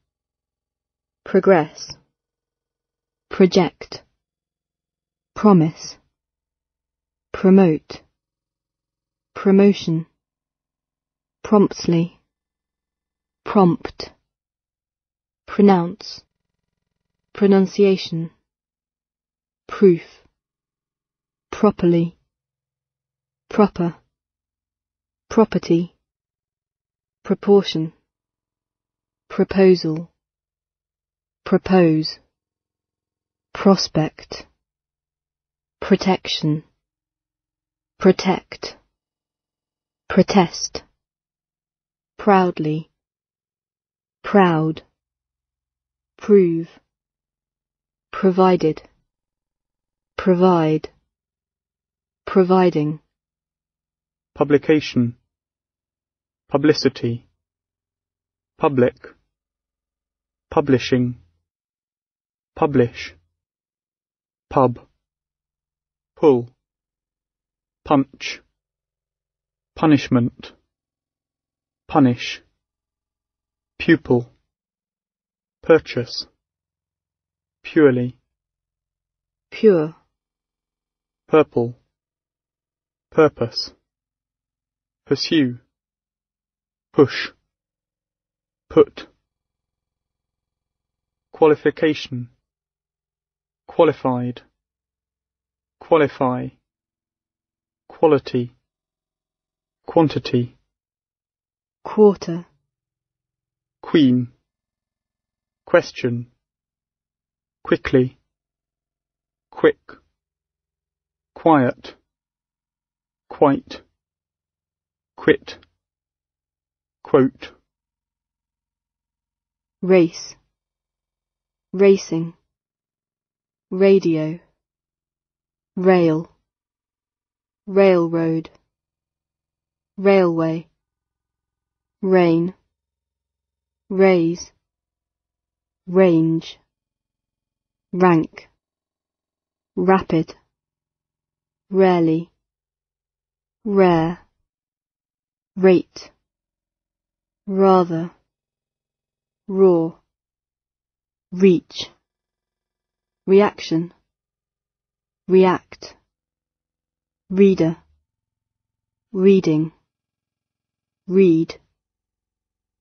Progress. Project. Promise. Promote. Promotion. Promptly. Prompt. Pronounce. Pronunciation. Proof. Properly. Proper. Property. Proportion. Proposal. Propose. Prospect. Protection. Protect. Protest. Proudly. Proud. Prove. Provided. Provide. Providing.
Publication. Publicity. Public publishing, publish, pub, pull, punch, punishment, punish, pupil, purchase, purely, pure, purple, purpose, pursue, push, put. Qualification Qualified Qualify Quality Quantity Quarter Queen Question Quickly Quick Quiet Quite Quit Quote Race
racing, radio, rail, railroad, railway, rain, raise, range, rank, rapid, rarely, rare, rate, rather, raw, reach, reaction, react, reader, reading, read,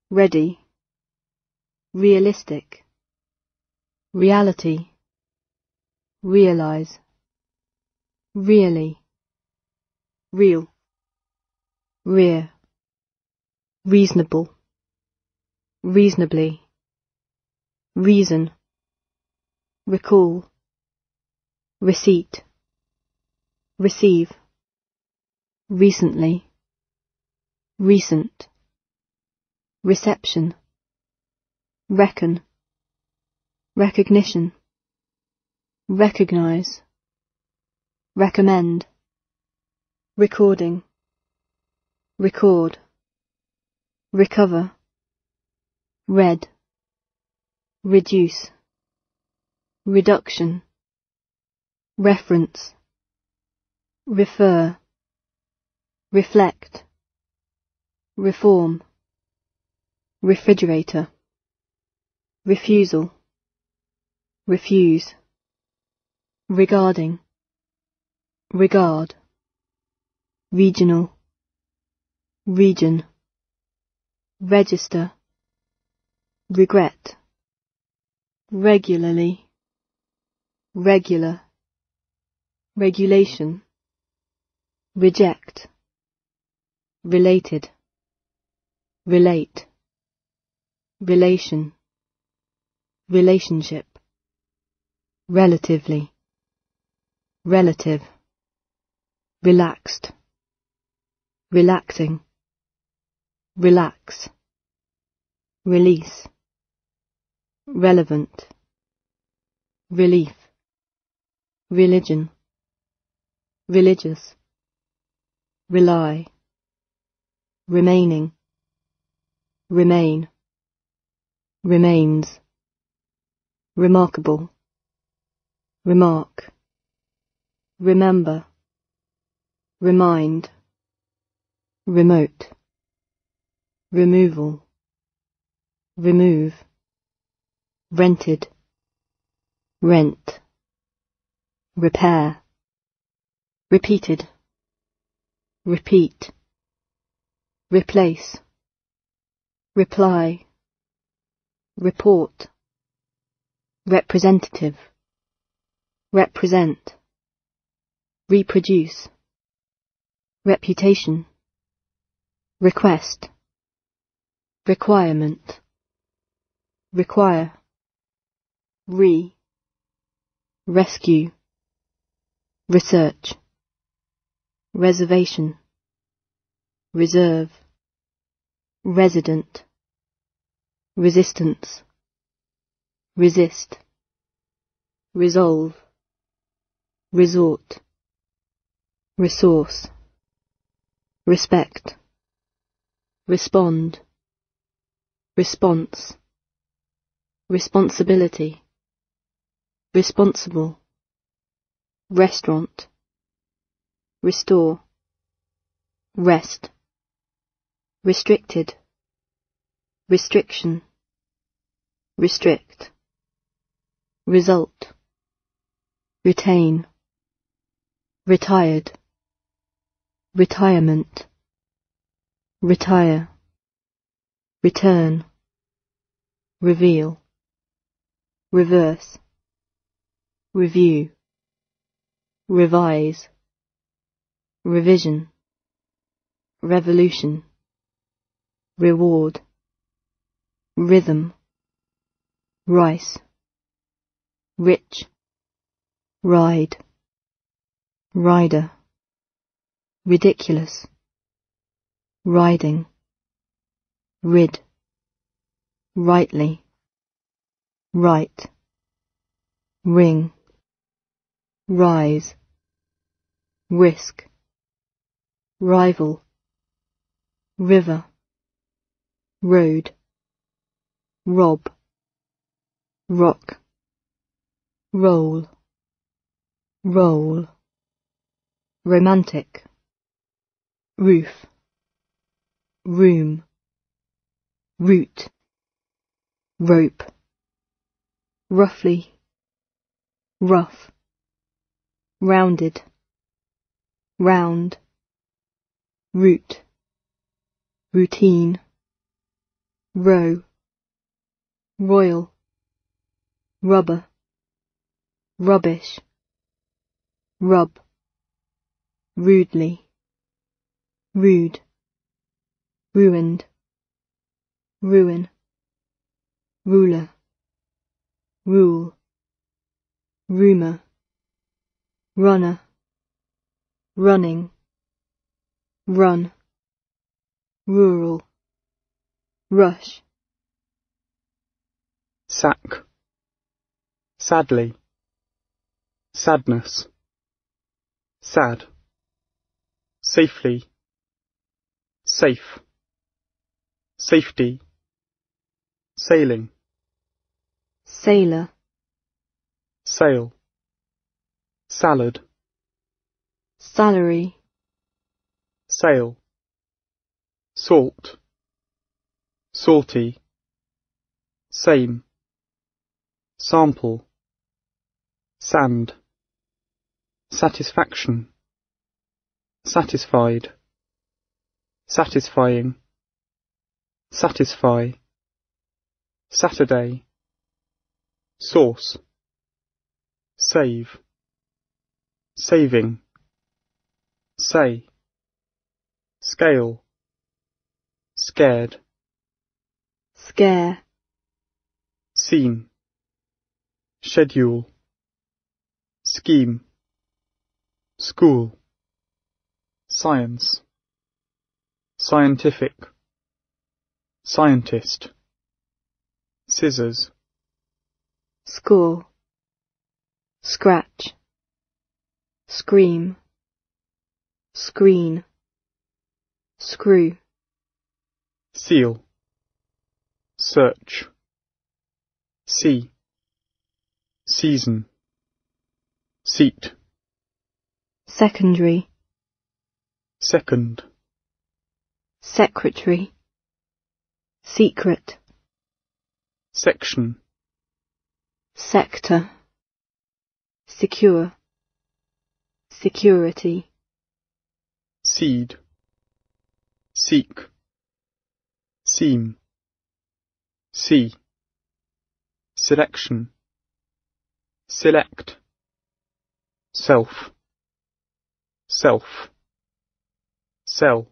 ready, realistic, reality, realize, really, real, rear, reasonable, reasonably reason, recall, receipt, receive, recently, recent, reception, reckon, recognition, recognize, recommend, recording, record, recover, Read reduce, reduction, reference, refer, reflect, reform, refrigerator, refusal, refuse, regarding, regard, regional, region, register, regret regularly, regular, regulation, reject, related, relate, relation, relationship, relatively, relative, relaxed, relaxing, relax, release relevant, relief, religion, religious, rely, remaining, remain, remains, remarkable, remark, remember, remind, remote, removal, remove, rented, rent, repair, repeated, repeat, replace, reply, report, representative, represent, reproduce, reputation, request, requirement, require, Re. Rescue. Research. Reservation. Reserve. Resident. Resistance. Resist. Resolve. Resort. Resource. Respect. Respond. Response. Responsibility responsible, restaurant, restore, rest, restricted, restriction, restrict, result, retain, retired, retirement, retire, return, reveal, reverse review, revise, revision, revolution, reward, rhythm, rice, rich, ride, rider, ridiculous, riding, rid, rightly, right, ring rise, risk, rival, river, road, rob, rock, roll, roll, romantic, roof, room, root, rope, roughly, rough, rounded, round, root, routine, row, royal, rubber, rubbish, rub, rudely, rude, ruined, ruin, ruler, rule, rumour, runner, running, run, rural,
rush, sack, sadly, sadness, sad, safely, safe, safety, sailing,
sailor,
sail salad
salary
sale salt salty same sample sand satisfaction satisfied satisfying satisfy Saturday source save saving, say, scale, scared,
scare,
scene, schedule, scheme, school, science, scientific, scientist, scissors,
school, scratch scream,
screen, screw, seal, search, see, season, seat,
secondary,
second,
secretary, secret,
section,
sector, secure security.
Seed, seek, seam, see, selection, select, self, self, cell,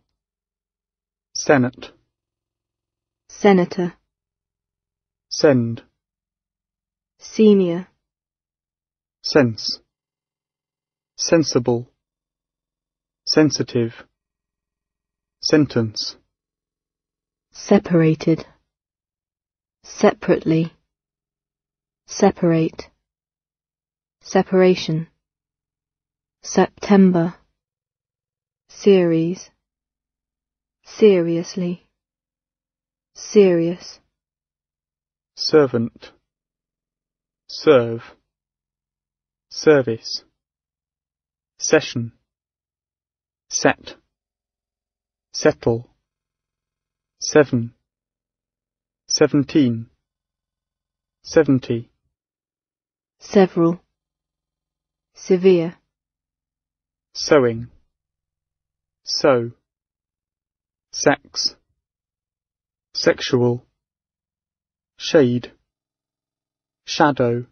senate,
senator, send, senior,
sense sensible, sensitive, sentence.
Separated, separately, separate, separation, September, series, seriously, serious,
servant, serve, service session, set, settle, seven, seventeen, seventy,
several, severe,
sewing, so, sex, sexual, shade, shadow,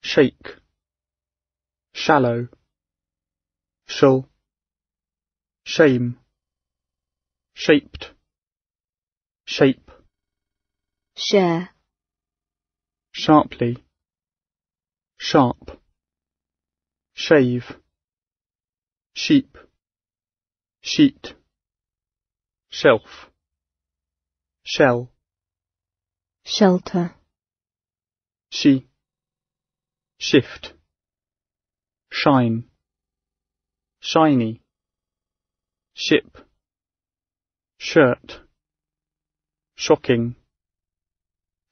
shake, shallow, shall, shame, shaped, shape, share, sharply, sharp, shave, sheep, sheet, shelf, shell,
shelter,
she, shift, shine shiny, ship, shirt, shocking,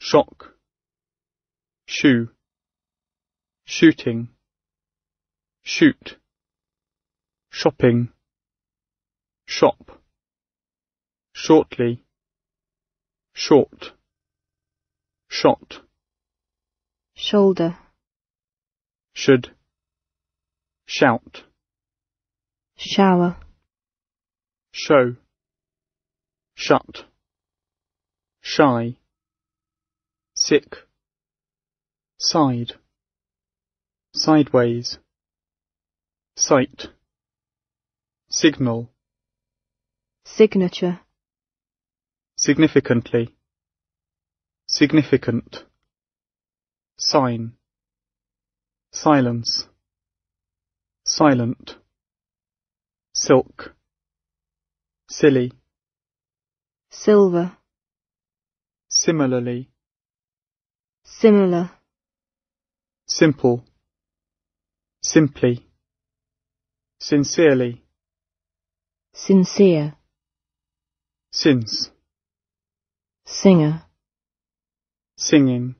shock, shoe, shooting, shoot, shopping, shop, shortly, short, shot,
shoulder,
should, shout shower show shut shy sick side sideways sight signal
signature
significantly significant sign silence silent silk silly
silver
similarly
similar
simple simply sincerely
sincere
since singer singing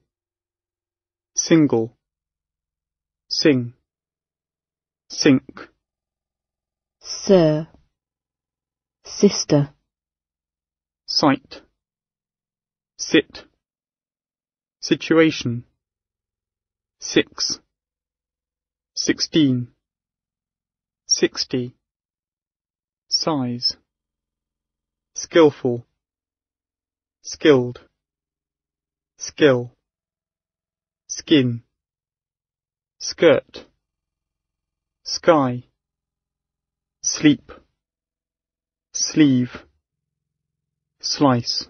single sing sink
Sir Sister
Sight Sit Situation Six Sixteen Sixty Size Skillful Skilled Skill Skin Skirt Sky sleep, sleeve, slice,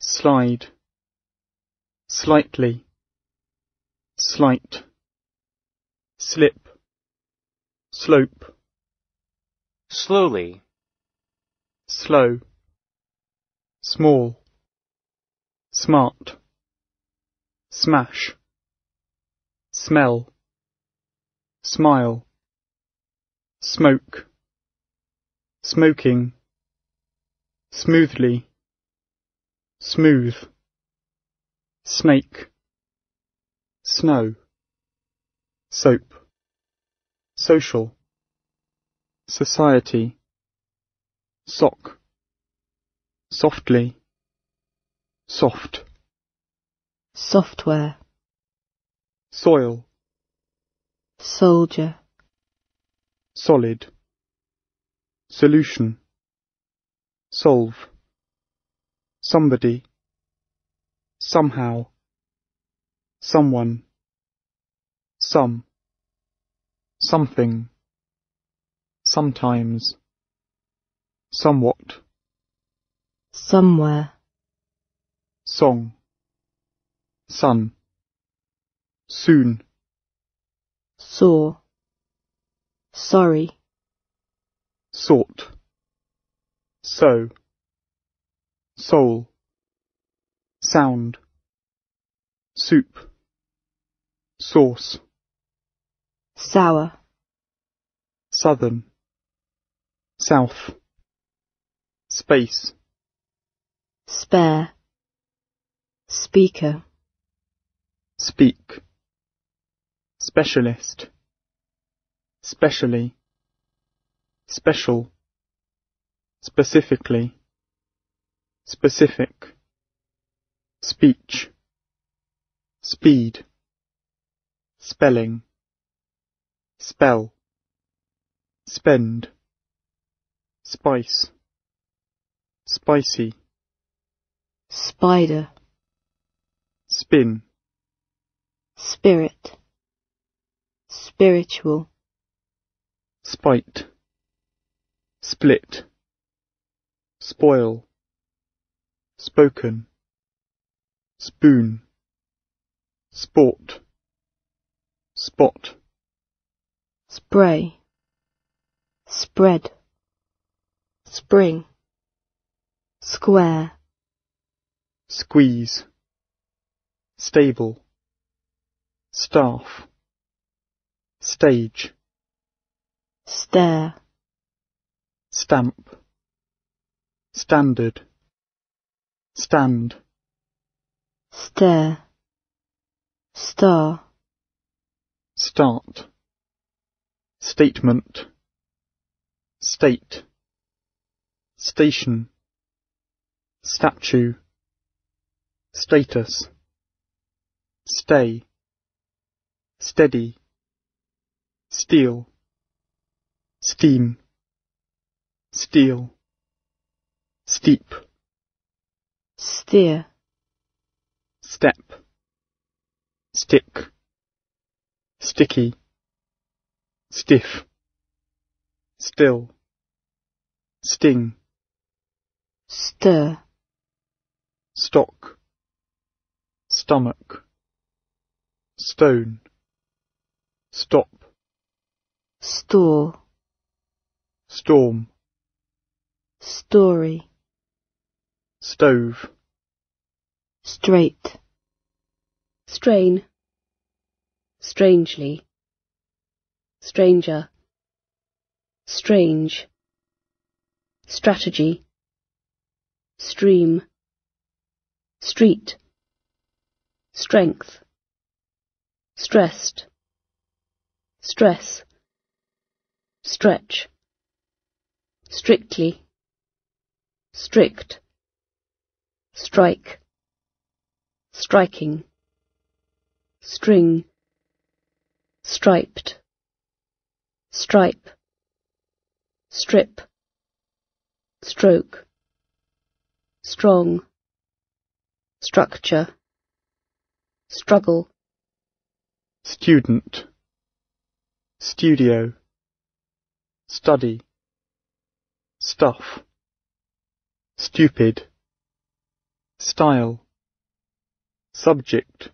slide, slightly, slight, slip, slope, slowly, slow, small, smart, smash, smell, smile, smoke, smoking, smoothly, smooth, snake, snow, soap, social, society, sock, softly, soft,
software,
soil, soldier, solid solution solve somebody somehow someone some something sometimes somewhat somewhere song sun soon saw Sorry. Sort. So. Soul. Sound. Soup. Sauce. Sour. Southern. South. Space.
Spare. Speaker.
Speak. Specialist specially, special, specifically, specific, speech, speed, spelling, spell, spend, spice, spicy,
spider, spin, spirit, spiritual
spite, split, spoil, spoken, spoon, sport, spot, spray,
spread, spring,
square, squeeze, stable, staff, stage stare, stamp, standard, stand, stare, star, start, statement, state, station, statue, status, stay, steady, steal, steam, steel, steep, steer, step, stick, sticky, stiff, still, sting,
stir,
stock, stomach, stone, stop, store, storm
story
stove
straight strain strangely stranger strange strategy stream street strength stressed stress stretch strictly, strict, strike, striking, string, striped, stripe, strip, stroke, strong, structure, struggle,
student, studio, study stuff, stupid, style, subject,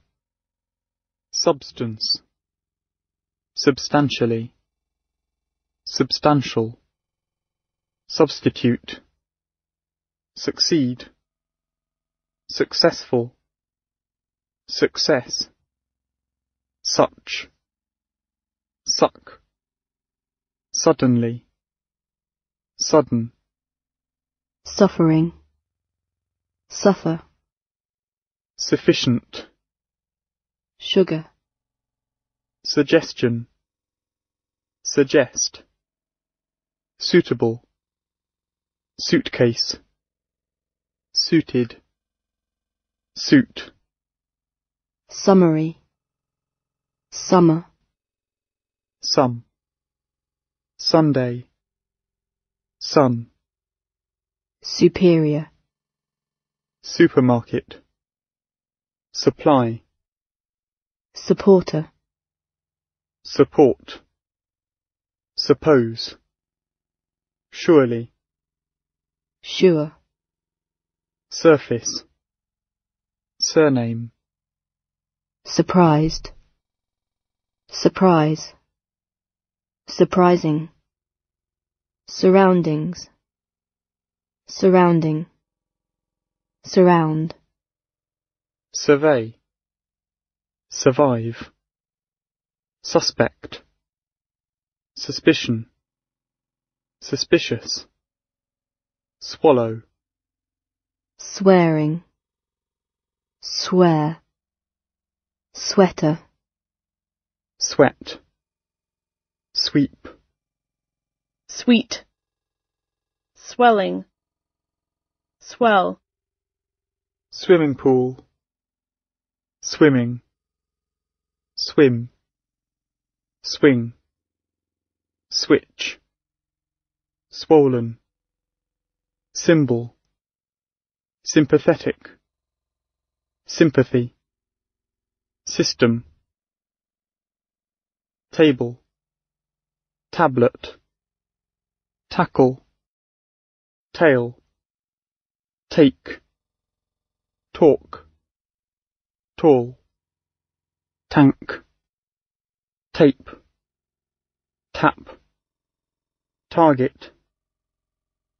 substance, substantially, substantial, substitute, succeed, successful, success, such, suck, suddenly, sudden.
Suffering.
Suffer. Sufficient. Sugar. Suggestion. Suggest. Suitable. Suitcase. Suited. Suit. Summary. Summer. Some. Sunday. Sun. Superior. Supermarket. Supply.
Supporter.
Support. Suppose. Surely. Sure. Surface. Surname. Surprised.
Surprise. Surprising surroundings, surrounding, surround,
survey, survive, suspect, suspicion, suspicious, swallow,
swearing, swear, sweater, sweat, sweep sweet, swelling, swell,
swimming pool, swimming, swim, swing, switch, swollen, symbol, sympathetic, sympathy, system, table, tablet tackle, tail, take, talk, tall, tank, tape, tap, target,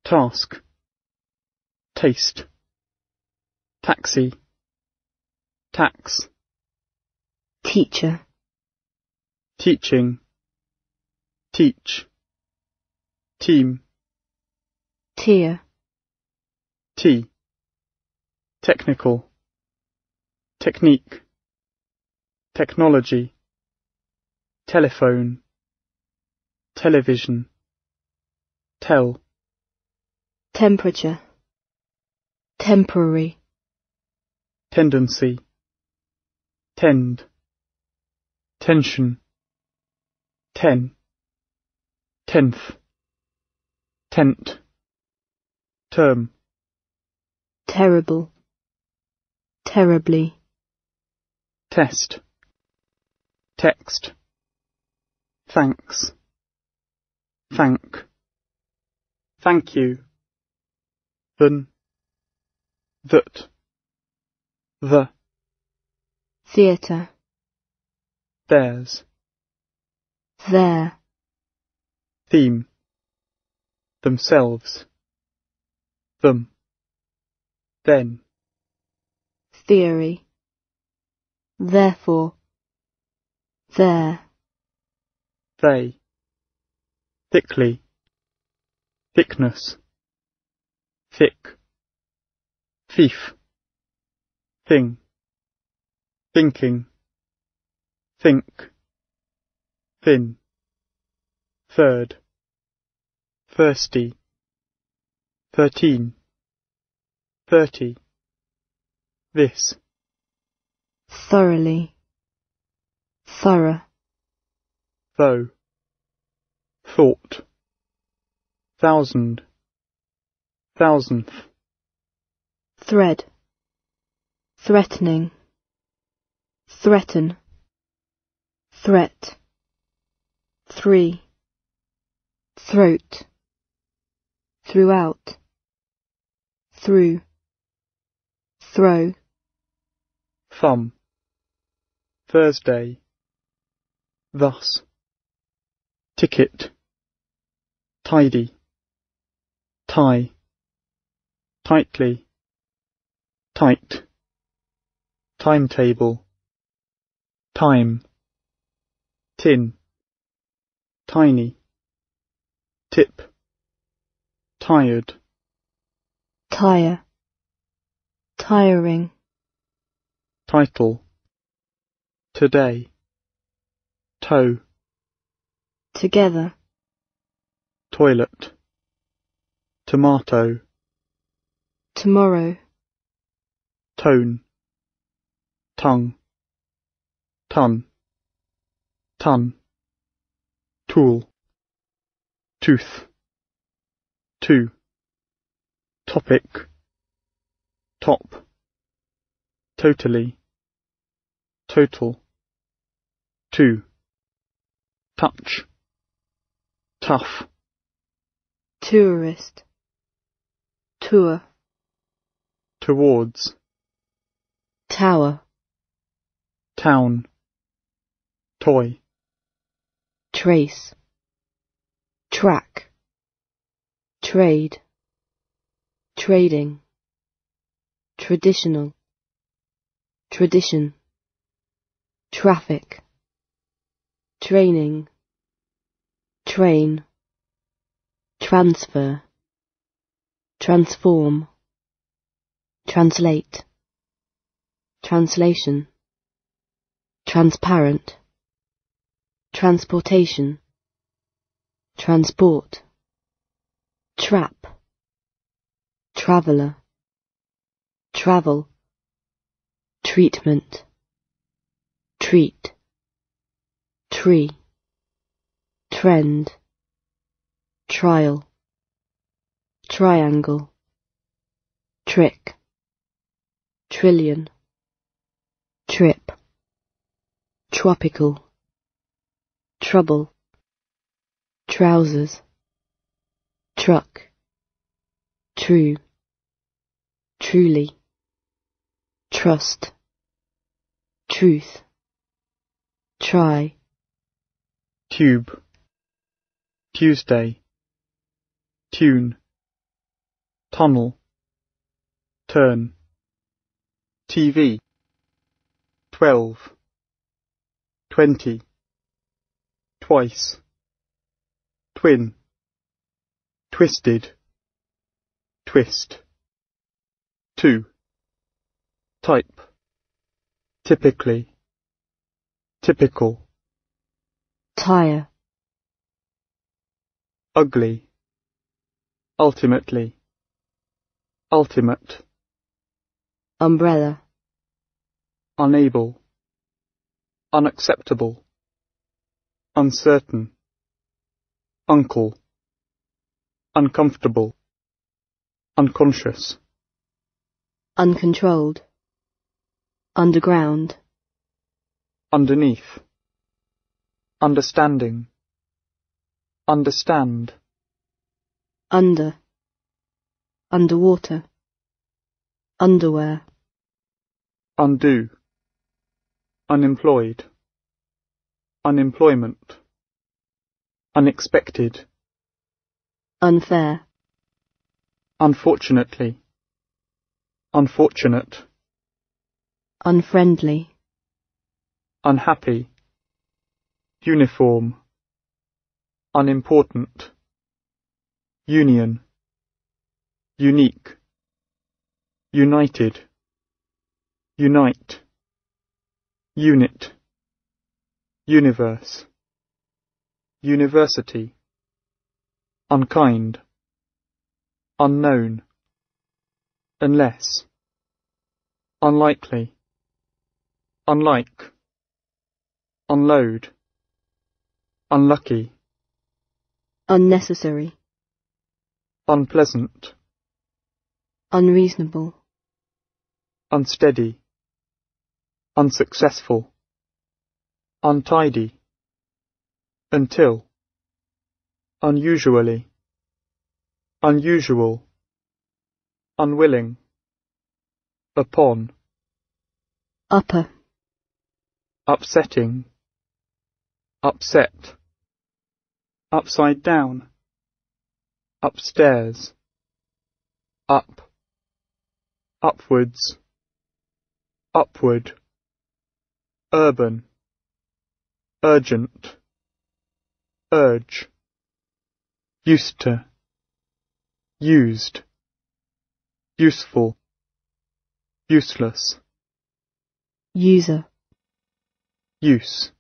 task, taste, taxi, tax, teacher, teaching, teach team tier T technical technique technology telephone television tell temperature temporary tendency tend tension ten tenth tent term
terrible terribly test
text thanks thank thank you then that the theatre theirs there theme themselves, them, then.
Theory. Therefore.
There. They. Thickly. Thickness. Thick. Thief. Thing. Thinking. Think. Thin. Third thirsty. Thirteen. Thirty. This. Thoroughly. Thorough. Though. Thought. Thousand. Thousandth.
Thread. Threatening. Threaten. Threat. Three. Throat throughout, through,
throw, thumb, Thursday, thus, ticket, tidy, tie, tightly, tight, timetable, time, tin, tiny, tip, tired
tire tiring
title today toe together toilet tomato tomorrow tone tongue ton ton tool tooth two topic top totally total two touch tough
tourist tour
towards tower town toy trace
track Trade. Trading. Traditional. Tradition. Traffic. Training. Train. Transfer. Transform. Translate. Translation. Transparent. Transportation. Transport trap, traveller, travel, treatment, treat, tree, trend, trial, triangle, trick, trillion, trip, tropical, trouble, trousers, truck, true, truly, trust, truth,
try, tube, Tuesday, tune, tunnel, turn, TV, twelve, twenty, twice, twin, twisted, twist. 2. Type, typically, typical. Tire. Ugly, ultimately, ultimate. Umbrella. Unable, unacceptable, uncertain. Uncle uncomfortable, unconscious,
uncontrolled, underground,
underneath, understanding, understand, under, underwater,
underwear,
undo, unemployed, unemployment, unexpected,
Unfair.
Unfortunately. Unfortunate.
Unfriendly.
Unhappy. Uniform. Unimportant. Union. Unique. United. Unite. Unit. Universe. University unkind, unknown, unless, unlikely, unlike, unload, unlucky,
unnecessary,
unpleasant,
unreasonable,
unsteady, unsuccessful, untidy, until unusually unusual unwilling upon upper upsetting upset upside down upstairs up upwards upward urban urgent urge used to, used, useful, useless, user, use,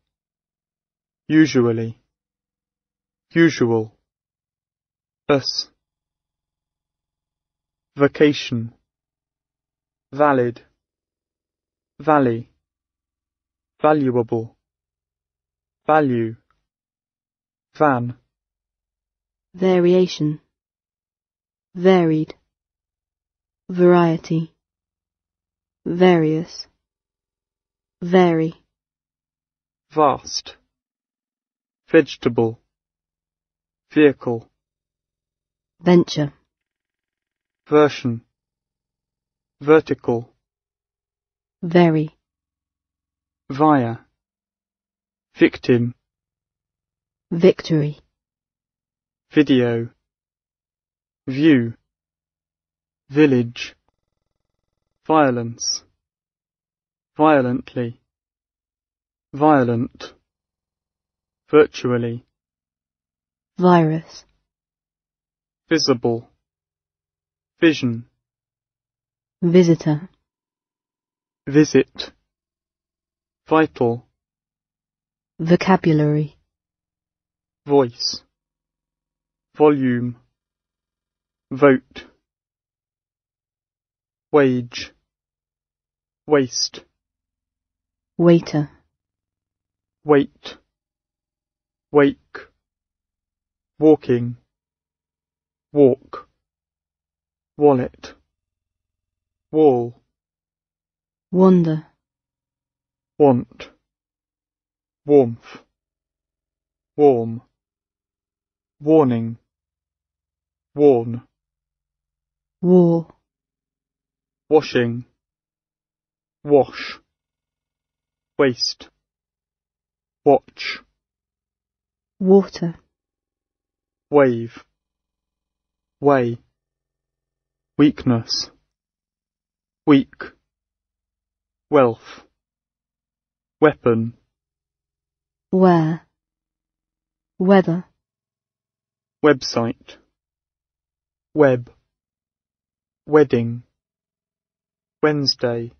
usually, usual, us, vacation, valid, valley, valuable, value, van,
Variation. Varied. Variety. Various. Vary.
Vast. Vegetable. Vehicle. Venture. Version. Vertical. Very. Via. Victim.
Victory
video view village violence violently violent virtually
virus
visible vision
visitor
visit vital
vocabulary
voice volume, vote, wage, waste, waiter, wait, wake, walking, walk, wallet, wall, Wonder. want, warmth, warm, warning worn War. washing wash waste watch water wave way weakness weak wealth weapon
where weather
website Web. Wedding. Wednesday.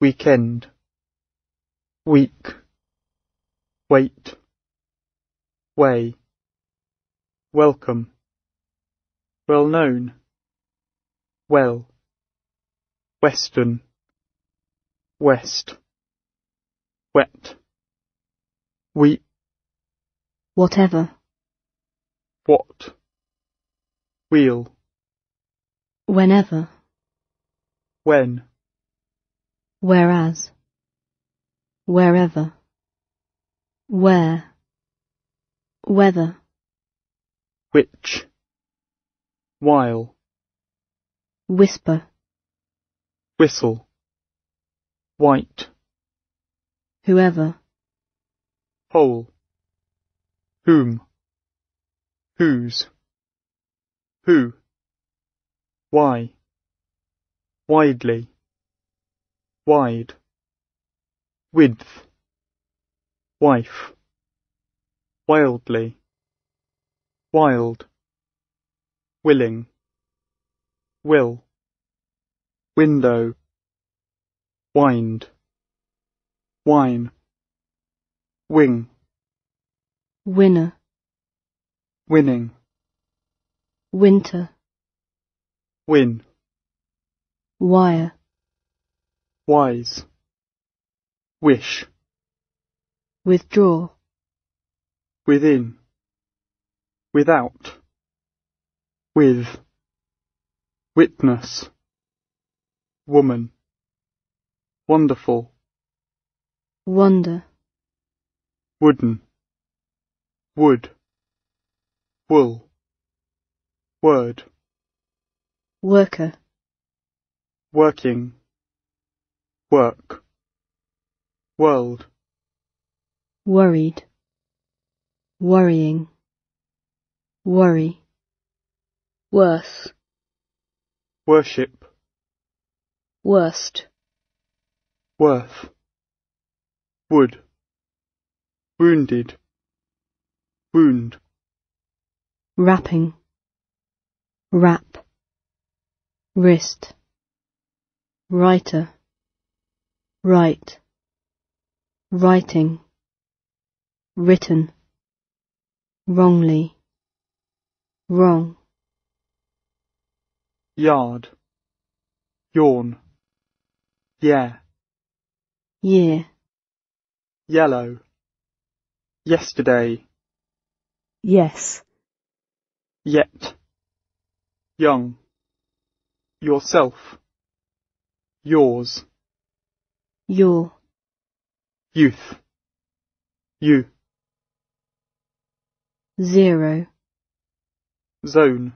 Weekend. Week. Wait. Way. Welcome. Well known. Well. Western. West. Wet. We. Whatever. What. Wheel.
Whenever. When. Whereas. Wherever. Where. Whether.
Which. While. Whisper. Whistle. White. Whoever. Whole. Whom. Whose who, why, widely, wide, width, wife, wildly, wild, willing, will, window, wind, wine, wing, winner, winning.
Winter. Win. Wire.
Wise. Wish. Withdraw. Within. Without. With. Witness. Woman. Wonderful. Wonder. Wooden. Wood. Wool. Word. Worker. Working. Work. World.
Worried. Worrying. Worry. Worse.
Worship. Worst. Worth. Wood. Wounded. Wound.
Wrapping wrap, wrist, writer, write, writing, written, wrongly, wrong.
Yard, yawn, yeah, year, yellow, yesterday, yes, yet young, yourself, yours, your, youth, you,
zero,
zone,